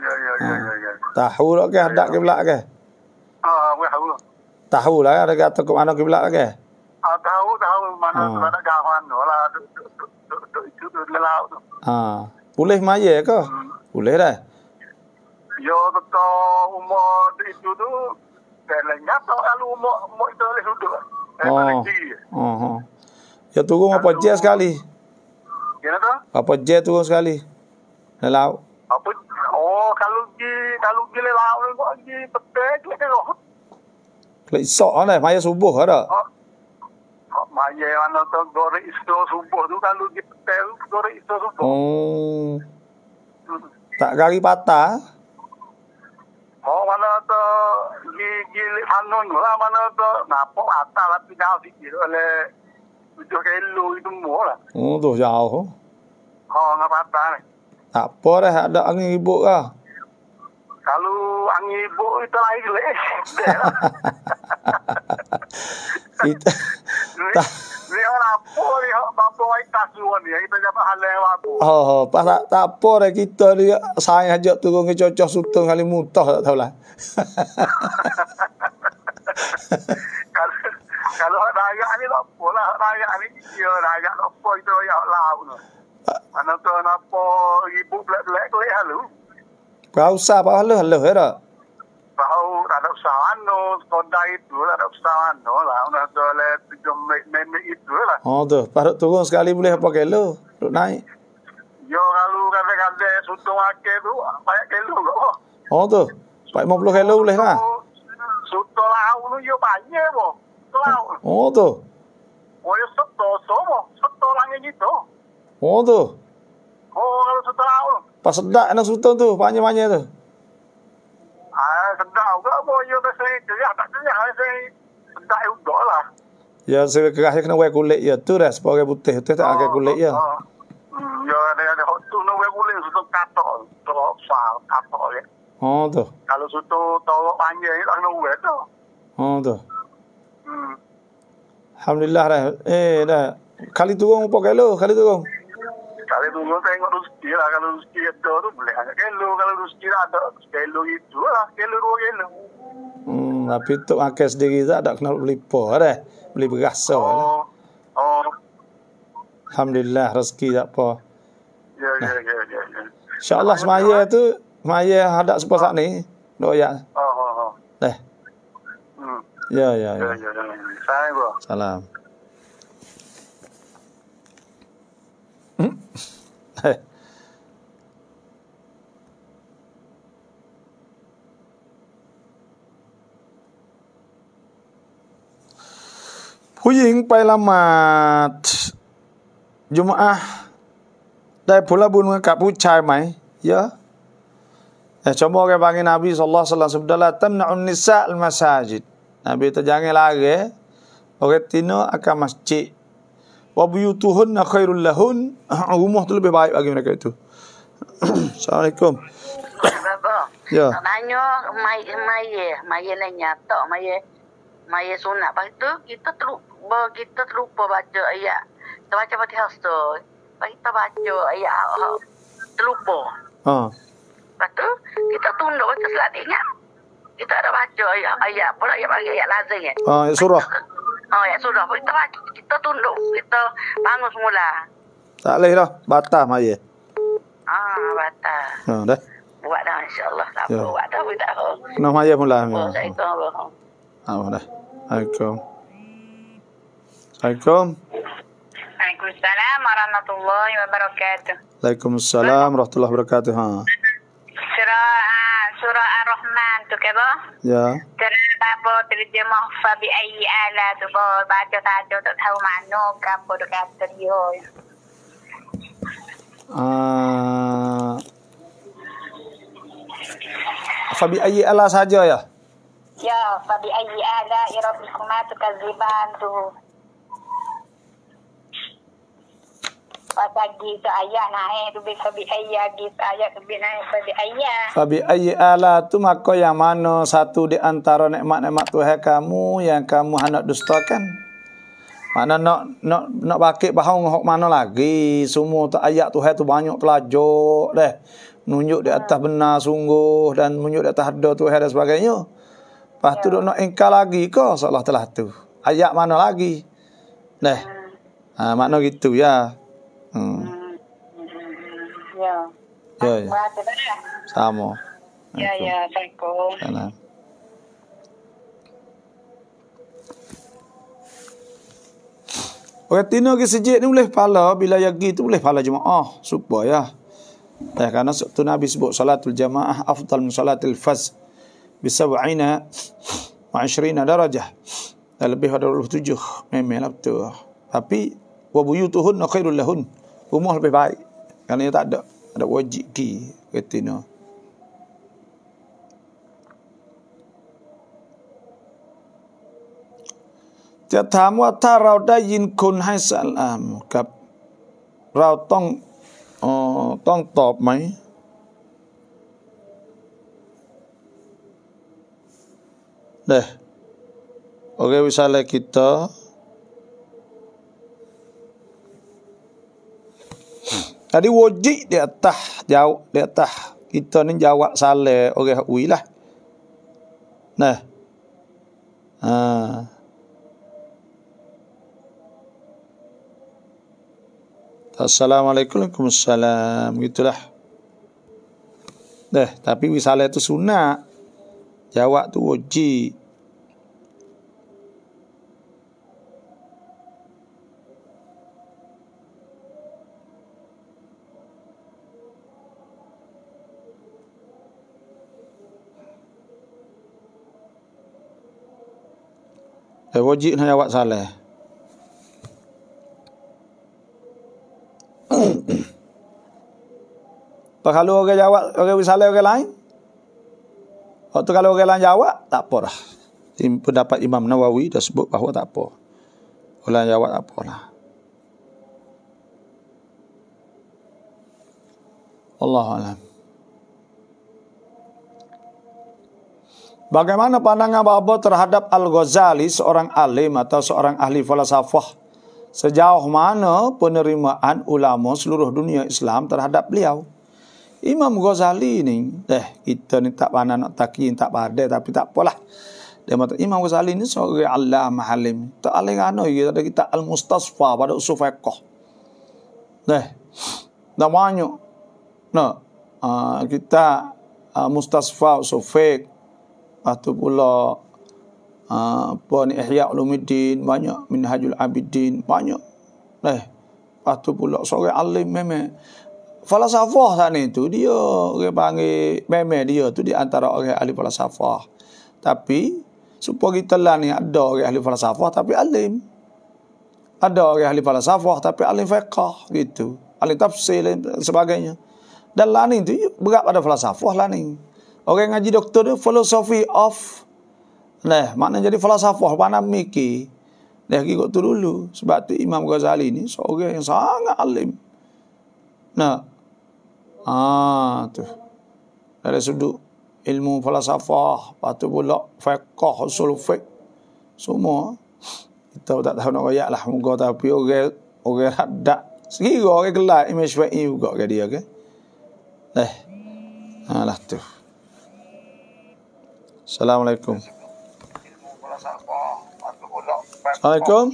Ya, ya, ya, ya. Tahu lah ke hadap kiblat ke? Ah, Haa, tahu. Tahu lah ada kata ke mana kiblat ke? Haa, tahu, tahu. Mana mana ada gawan tu lah. Duduk, duduk, duduk, duduk, duduk, duduk, duduk, duduk, Yo tentang umur itu tu, kalau nyata kalau umur umur itu lebih duduk. Lah. Oh. oh. Oh. Uh-huh. Ya tunggu apa jet sekali. Kenapa? Apa jet tunggu sekali. Lelau. Apa? Oh kalau gi kalau gi lelau ni buat gi petek lelau. Lelau sok ane, eh? maya subuh ada. Oh. oh maya yang ada gore isto subuh tu kalau gi petek gore isto subuh. Oh. Hmm. Tak kali patah. Oh mana tu ni gili hanun lah mana tu napa atas lah tu lah. Oh, jauh sikit oleh itu kelu itu mula. Oh tu jauh. Oh ngapa tak? Apa dah ada angin ibu lah kalau angin ibu itu lain je lah. Kita... Eh. *laughs* Ta... Ni orang apa ni? Oh, bapa orang kita semua ni. Kita dapat hal yang apa. Oh, oh. Pas tak, tak apa dah kita ni. Saya ajak turun ke cocok sutung kali mutah tak tahulah. *laughs* kalau kalau rakyat ni tak apa lah. Rakyat ni, ya rakyat tak apa. Kita rakyat lah. Ah. Mana tu nak apa? Ibu belak-belak tu ya eh, lu. Bau usah apa leh leh era. Bau ada usah anu, sonda itu ada usah anu lah. Unah tu leh tujuh meme itu lah. Oh tu, baru tu kan sekali boleh apa kelo, tu naik. Yo kalau kata kata sudah wakil tu, banyak kelo loh. Oh tu, banyak mau puluh kelo boleh lah. Sudah lau tu yo banyak bo, lau. Oh tu. Oh sudah so bo, sudah langit itu. Oh tu. Oh kalau sudah lau. Pas sedak nak sultan tu, panjang-panjang tu. Ah, ha, sedak juga apa ya, yo tak sini, dia tak sini hai Sedak juga lah. Ya, saya kerah kena wei kulit ya tu dah sebagai putih. Putih tak agak ah, kulit ya. Ah. Ya, ada ada hot tu nak wei kulit sudah kato, tolok sa kato ya. Oh tu. Kalau sutu tolok panjang tak nak wei tu. Oh tu. Hmm. Alhamdulillah dah. Eh dah. Kali tu kau pakai lo, kali tu kau kali dulu tengok rezeki lah kalau rezeki ada tu boleh angkat lah. kelo kalau rezeki tak ada kelo itu lah kelo dua kelo hmm, tapi tu angkat sendiri tak ada kenal beli po deh beli beras oh, oh. Alhamdulillah rezeki tak apa ya ya ya ya, ya. insyaAllah semaya tu semaya ada sebuah saat ni doa oh oh oh deh hmm. ya ya ya, ya, ya, ya Salam. ผู้หญิงไปละหมาดยุมอะได้ผลบุญกับผู้ชายไหมเยอะแต่ชมว่าแกบางีนบีสุลต่านสุบดาลตัมนุนิสะอัลมัสยิดนบีตะจางเงลาเกโอเคตินโนอักมัสจิด wa buyutuhunna khairul lahun rumah tu lebih baik bagi mereka itu *coughs* assalamualaikum ya nanya mai mai mai nak nyata mai mai sunat pas tu kita terlupa kita terlupa baca ayat kita baca pati hasto kita baca ayat terlupa ha lepas tu kita tunduk baca selatinya kita ada baca ayat ayat pula ayat ayat lazim ya ha surah Oh ya sudah, kita kita tunduk, kita bangun semula. Tak leh dah, batas mai. Ah, batas. Oh dah. Buat dah insya-Allah. Tak buat dah, tak tahu. Kenapa mai pula? Oh, saya tahu. Assalamualaikum. Assalamualaikum. Waalaikumsalam warahmatullahi wabarakatuh. Waalaikumsalam warahmatullahi wabarakatuh. Ha. Sirah surah Ar-Rahman tu ke boh? Ya. Terus bapa terjemah Fabi Ayi ayyi ala tu boh. Baca saja ada tak tahu mana ke apa tu kata dia. Ah. Fa bi ayyi ala saja ya? Ya, fa bi ayyi ala ya tu tukadziban tu. Eh. Fabi ayi ala tu eh, lah, maka yang mana satu di antara nikmat-nikmat Tuhan kamu yang kamu hendak dustakan? Mana nak nak nak pakai bahang hok mana lagi? Semua tu ayat Tuhan tu banyak telajok deh. Nunjuk di atas ya. benar sungguh dan nunjuk di atas ada Tuhan dan sebagainya. Lepas tu ya. nak engkau lagi ke salah telah tu. Ayat mana lagi? Deh. Hmm. Ha, makna gitu ya. Hmm. Ya. Ya, ya. Sama. Ya, ya. Assalamualaikum. Salam. Orang tino ke sejid ni boleh pala bila yagi tu boleh pala jemaah. Supaya. Ya, eh, karena tu Nabi sebut salatul jamaah afdal min salatil fas bi sab'ina wa ashrina darajah. Dah lebih pada 27 memang lah betul. Tapi wa buyutuhun khairul lahun rumah lebih baik. Kerana dia tak ada. Ada wajib di retina. จะถามว่าถ้าเราได้ยินคนให้สัลามกับเราต้องออต้องตอบไหมเด้โอเควิชาเลกิตเต Tadi wajib di atas jawab di atas kita ni jawab salah orang ui lah. Nah. Ha. Assalamualaikum Waalaikumsalam gitulah, Dah, tapi wisalah tu sunat Jawab tu wajib eh, wajib hanya awak salah Tak *coughs* kalau orang jawab orang bersalah orang lain. Atau kalau orang lain jawab tak apa dah. pendapat Imam Nawawi dah sebut bahawa tak apa. Orang jawab tak apalah. Allahu a'lam. Bagaimana pandangan Bapak terhadap Al-Ghazali seorang alim atau seorang ahli falsafah? Sejauh mana penerimaan ulama seluruh dunia Islam terhadap beliau? Imam Ghazali ini, eh kita ni tak pandai nak taki, tak pandai tapi tak apalah. Dia mata, Imam Ghazali ini seorang Allah Mahalim, Tak alih kena, ada kita Al-Mustasfa pada usul fiqah. Eh, dah banyak. Nah, kita uh, ah, Mustasfa usul atau pula ah, apa ni Ihya Ulumuddin banyak Minhajul Abidin banyak leh atau pula seorang alim memang falsafah sana itu dia orang panggil memang dia tu di antara orang ahli falsafah tapi supaya kita lah ni ada orang ahli falsafah tapi alim ada orang ahli falsafah tapi alim fiqh gitu alim tafsir dan sebagainya dan lain itu berat pada falsafah lain ini Orang yang ngaji doktor tu philosophy of leh mana jadi falsafah pada mikir. leh gigok tu dulu. Sebab tu Imam Ghazali ni seorang yang sangat alim. Nah. Ha, ah, tu. Dari sudut ilmu falsafah, lepas tu pula fiqh usul fiqh semua kita tak tahu nak royak lah muka tapi orang orang hadak sekiranya orang kelak image fiqh juga ke dia ke. Eh. Alah ha, tu. Assalamualaikum. Assalamualaikum.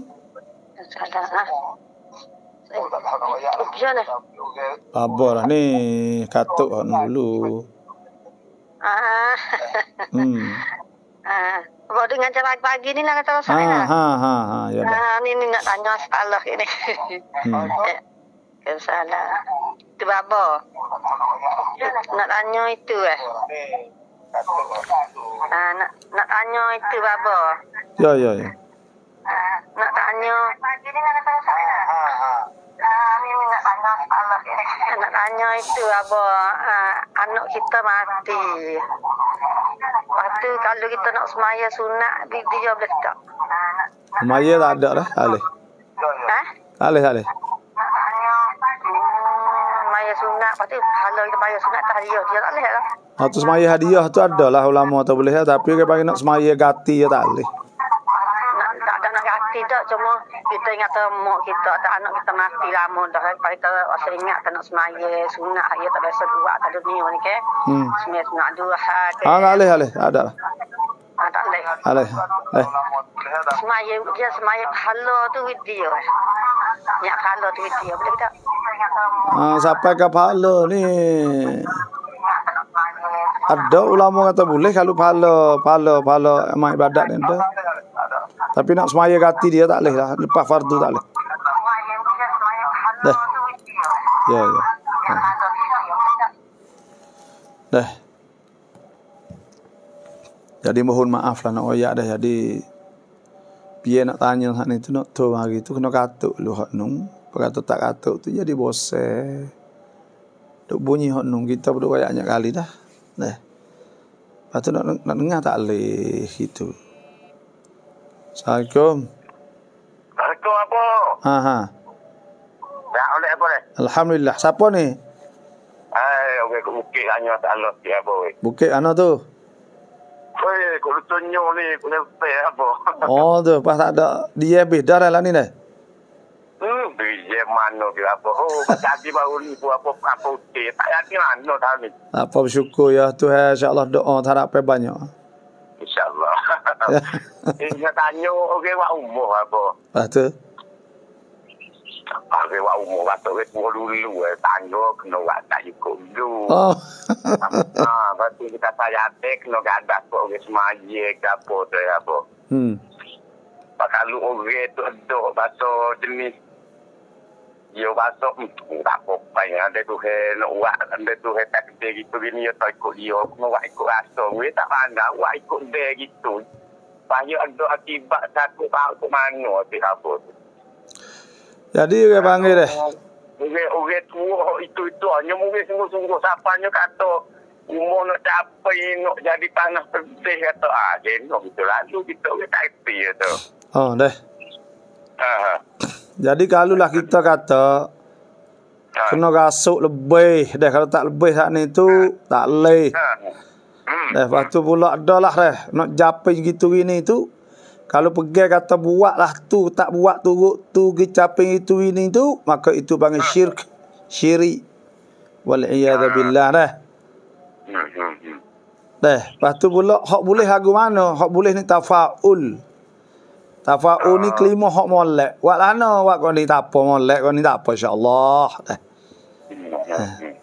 Apa lah ni katuk kan dulu. Ah. Hmm. Ah, kalau dengan cara pagi ni nak kata sana. Ah, ha, ha, ha, ha, ya dah. Ah, ni, ni nak tanya hmm. salah ini. Hmm. salah. Tu apa? Nak tanya itu eh. Uh, nak nak tanya itu baba. Ya ya ya. Ah, nak tanya. Pagi ah, ni nak tanya saya. *laughs* Nak tanya itu apa uh, Anak kita mati Lepas kalau kita nak semaya sunat Dia, dia boleh tak Semaya tak ada lah Alih ha? Alih Alih hmm, Semaya hmm, sunat Lepas tu kalau kita semaya sunat tak ada Dia tak boleh lah atau semaya hadiah tu adalah ulama atau boleh tapi kita panggil nak semaya gati ya tak boleh. Tidak cuma kita ingat temu kita atau anak kita mati lama dah kalau kita asal ingat kena semaya sunat ayat tak biasa dua atau dunia ni ke. Hmm. Semaya sunat dua hati. Ah, ada alih ada. ada. Ah, ada alih. Alih. Eh. Semaya dia semaya pahala tu with dia. Ya pahala tu with boleh tak? Ah, sampai ke pahala ni. Ada ulama kata boleh kalau pahala, pahala, pahala amal ibadat ni. Tapi nak semaya gati dia tak boleh lah. Lepas fardu tak boleh. Dah. Ya, ya. Dah. Jadi mohon maaf lah nak oyak dah. Jadi dia nak tanya saat ni tu nak tahu hari tu kena katuk lu hak nung. Pakatuk tak katuk tu jadi bosan. Duk bunyi hok nung kita duk kayak banyak kali dah. Nah. Patu nak nak dengar tak leh itu. Assalamualaikum. Assalamualaikum apa? Ha ha. Tak oleh apa leh? Alhamdulillah. Siapa ni? Hai, okey ke bukit anyo tak lo dia apa weh. Bukit ana tu. Oi, kok lu ni, kok ni apa? Oh, tu pas ada dia habis darah lah ni dah tu bijak mana dia apa oh *laughs* tadi baru ni buat apa apa putih tak ada mana tak ni apa bersyukur ya tu ha insyaallah doa tak ada apa banyak insyaallah ingat *laughs* eh, tanya okey wak umur apa lah tu Hari wak umur wak tu wak tu dulu eh tanya kena wak tak cukup dulu oh nah *laughs* ha, pasti kita sayate kena gadak kok wak semaya ke apa tu ya apa hmm Pakalu orang tu ada bahasa jenis ia bahasa Tidak apa-apa Anda tu Nak ada tu Tak ada gitu Bini Tak ikut dia Nak ikut rasa Dia tak pandang Nak ikut dia gitu Banyak ada akibat Takut Tak mana Tidak apa Jadi Dia panggil dia Orang tua Itu-itu Hanya mungkin Sungguh-sungguh Siapa Hanya kata Umur nak capai Nak jadi panas Tentih Kata Ah Genom lah. Itu lalu Kita Tak ikut Oh Dah Ha, ha. Jadi kalau lah kita kata ha. kena gasuk lebih Dah kalau tak lebih saat ni tu ha. tak leh. Ha. Hmm. Lepas tu pula dah lah deh nak japai gitu ini tu. Kalau pergi kata buat lah tu tak buat tu tu gicapai itu ini tu maka itu panggil ha. syirik. Syiri. Wal iyadha Dah deh. Deh, lepas tu pula hak boleh lagu mana? Hak boleh ni tafaul. Tafa'u oh, ni kelima hak molek. Wak lana wak kau ni tak apa molek. Kau ni tak apa insyaAllah.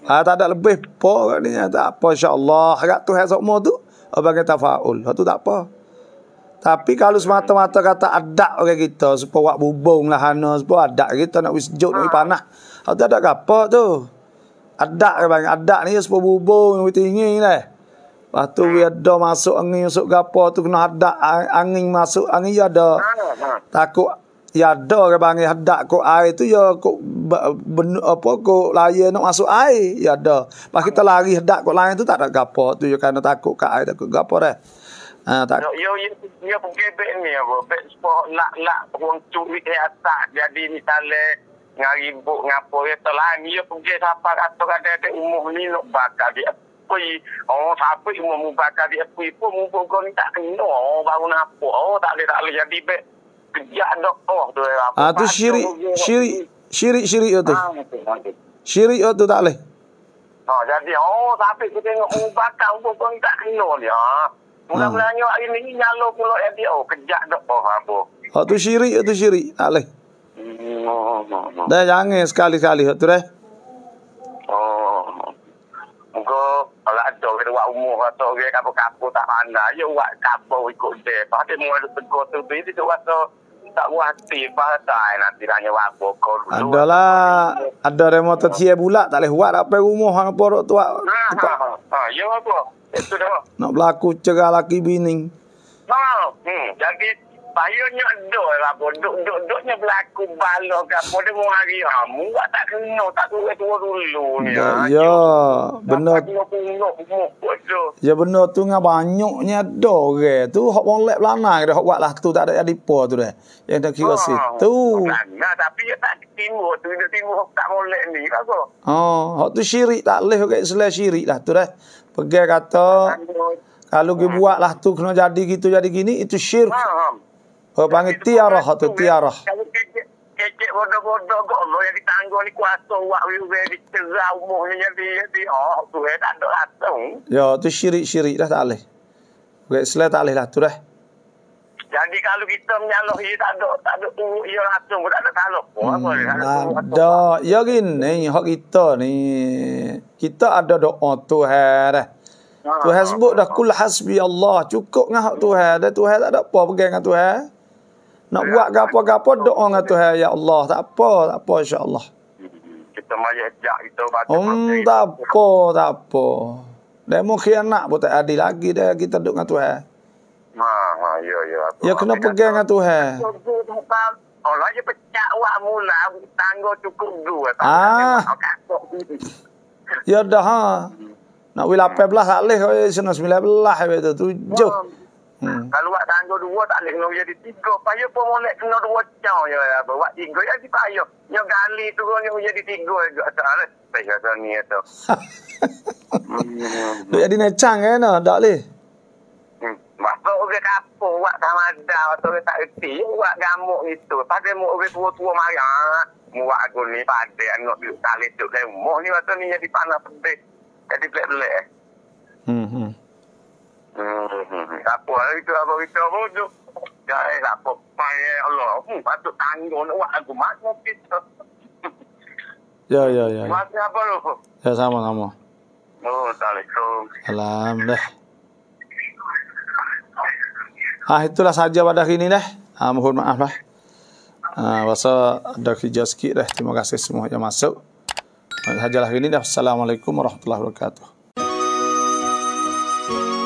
Ha, tak ada lebih apa kau ni. Tak apa insyaAllah. Kat tu hak semua tu. Oh, apa kata tafa'ul. Kat tu tak apa. Tapi kalau semata-mata kata adak orang kita. Supaya wak bubung lah hana. Supaya adak kita nak wisjuk nak panah. Kat tu ada apa tu. Adak ke bang. Adak ni supaya bubung. Kita ingin lah. Lepas tu dia ada masuk angin masuk gapo tu kena hadak angin masuk angin ya ada. Ah, ah. Takut ya ada ke bangi hadak ko air tu ya ko apa ko layan nak masuk air ya ada. Pas kita lari hadak ko lain tu tak ada gapo tu ya kena takut ke air takut gapo dah. Ah tak. Yo yo yo pergi bet ni apa? Ya, bet sport lak lak pun curi ke atas. Jadi misalnya ngaribuk ngapo ya telah ni yo pergi sapa atau kada ada umuh ni nak bakal dia pergi oh siapa yang mau bakar di pergi pun mumpu kau ni tak kena oh baru nak oh tak boleh tak boleh jadi baik kejap dok oh tu apa ah tu syirik syirik syirik syirik itu. Ah, syirik itu tak boleh Oh, jadi, oh, tapi kita tengok ubatan, ubatan tak kena ni, ha. Mula-mulanya hmm. hari ni, nyala pulak yang dia, oh, kejap dah, oh, apa. Oh, tu syirik, itu syirik, tak boleh. Hmm, oh, no, oh, oh. Dah jangan sekali-sekali, tu dah. kita kena buat umur atau orang kapur-kapur tak pandai dia ya, buat kapur ikut dia lepas dia mula tegur tu dia tu rasa tak buat hati pasal nanti tanya buat apa kau adalah ada remote tia pula tak boleh buat apa rumah hang porok tu ha ha, ha ha ya apa itu dah nak berlaku cerah laki bini ha, hmm. jadi saya nak lah pun. Duduk-duduknya berlaku balok ke apa. Dia mau hari kamu. tak kena. Tak kena tua dulu ni. Ya, ah, ya. Benar. Tak kena tua Ya, benar tu dengan banyaknya dog ke. Tu hak orang lep lana ke. Hak buat lah tu. Tak ada yang pa tu dah. Yang tak kira situ. tu. Nah, Tapi ya tak timur tu. Dia ah, timur hak tak boleh ni. Kenapa? Oh. Ah, hak tu syirik tak boleh, Hak selai syirik lah tu dah. Pergi kata. Kalau dia buat lah tu. Kena jadi gitu jadi gini. Itu syirik. Faham. Oh panggil tiarah kan tu tiarah. Kan? Oh, tu eh Ya tu syirik-syirik dah tak leh. Gak selah tak leh lah tu dah. Jadi kalau kita menyalahi dia tak ada tak ada tu ia langsung tak ada saloh. Hmm, ada. Ya gini hak kita ni kita ada doa Tuhan dah. Eh. Tuhan sebut dah ah, kul ah. hasbi Allah cukup dengan hak Tuhan dan eh. Tuhan tak ada apa pegang dengan Tuhan. Nak buat gapo gapo apa doa dengan Tuhan ya Allah. Tak apa, tak apa insya-Allah. Hmm, kita mayat jak itu baca um, tak apa, tak apa. Demo khianat pun tak adil lagi dah kita duduk dengan Tuhan. Ha, ha, ya, ya. Ya, kena pergi dengan Tuhan. Allah oh, je pecah awak mula, tangga cukup dua. Ah. Ya dah, ha. Hmm. Nak wilapai belah, tak boleh. Sena sembilan belah, tujuh. Hmm. Kalau buat tangga dua tak boleh kena jadi tiga. Payah pun boleh kena dua cao ya apa. Buat tiga ya di payah. Ya gali tu kena lah *laughs* jadi tiga juga tak ada. Saya kata ni atau. Dia jadi necang kan no? Ah, tak boleh. Hmm. Masa orang kapo buat tamada atau orang tak reti. Buat gamuk itu. Pakai mu orang tua-tua marah. Buat aku ni pada anak duduk tak leduk. Mu ni masa ni jadi panas pedih. Jadi pelik-pelik. Hmm. hmm. Lah tak apa lah itu apa kita pun tu. Dah eh tak apa. Allah pun hmm, patut tanggung nak buat aku makna kita. Ya, ya, ya. Masih apa lu? Ya, sama-sama. Oh, Assalamualaikum. Alhamdulillah. Ah itulah saja pada hari ini deh. Ah mohon maaf lah. Ah rasa ada kerja deh. Terima kasih semua yang masuk. Hajarlah hari ini deh. Assalamualaikum warahmatullahi wabarakatuh.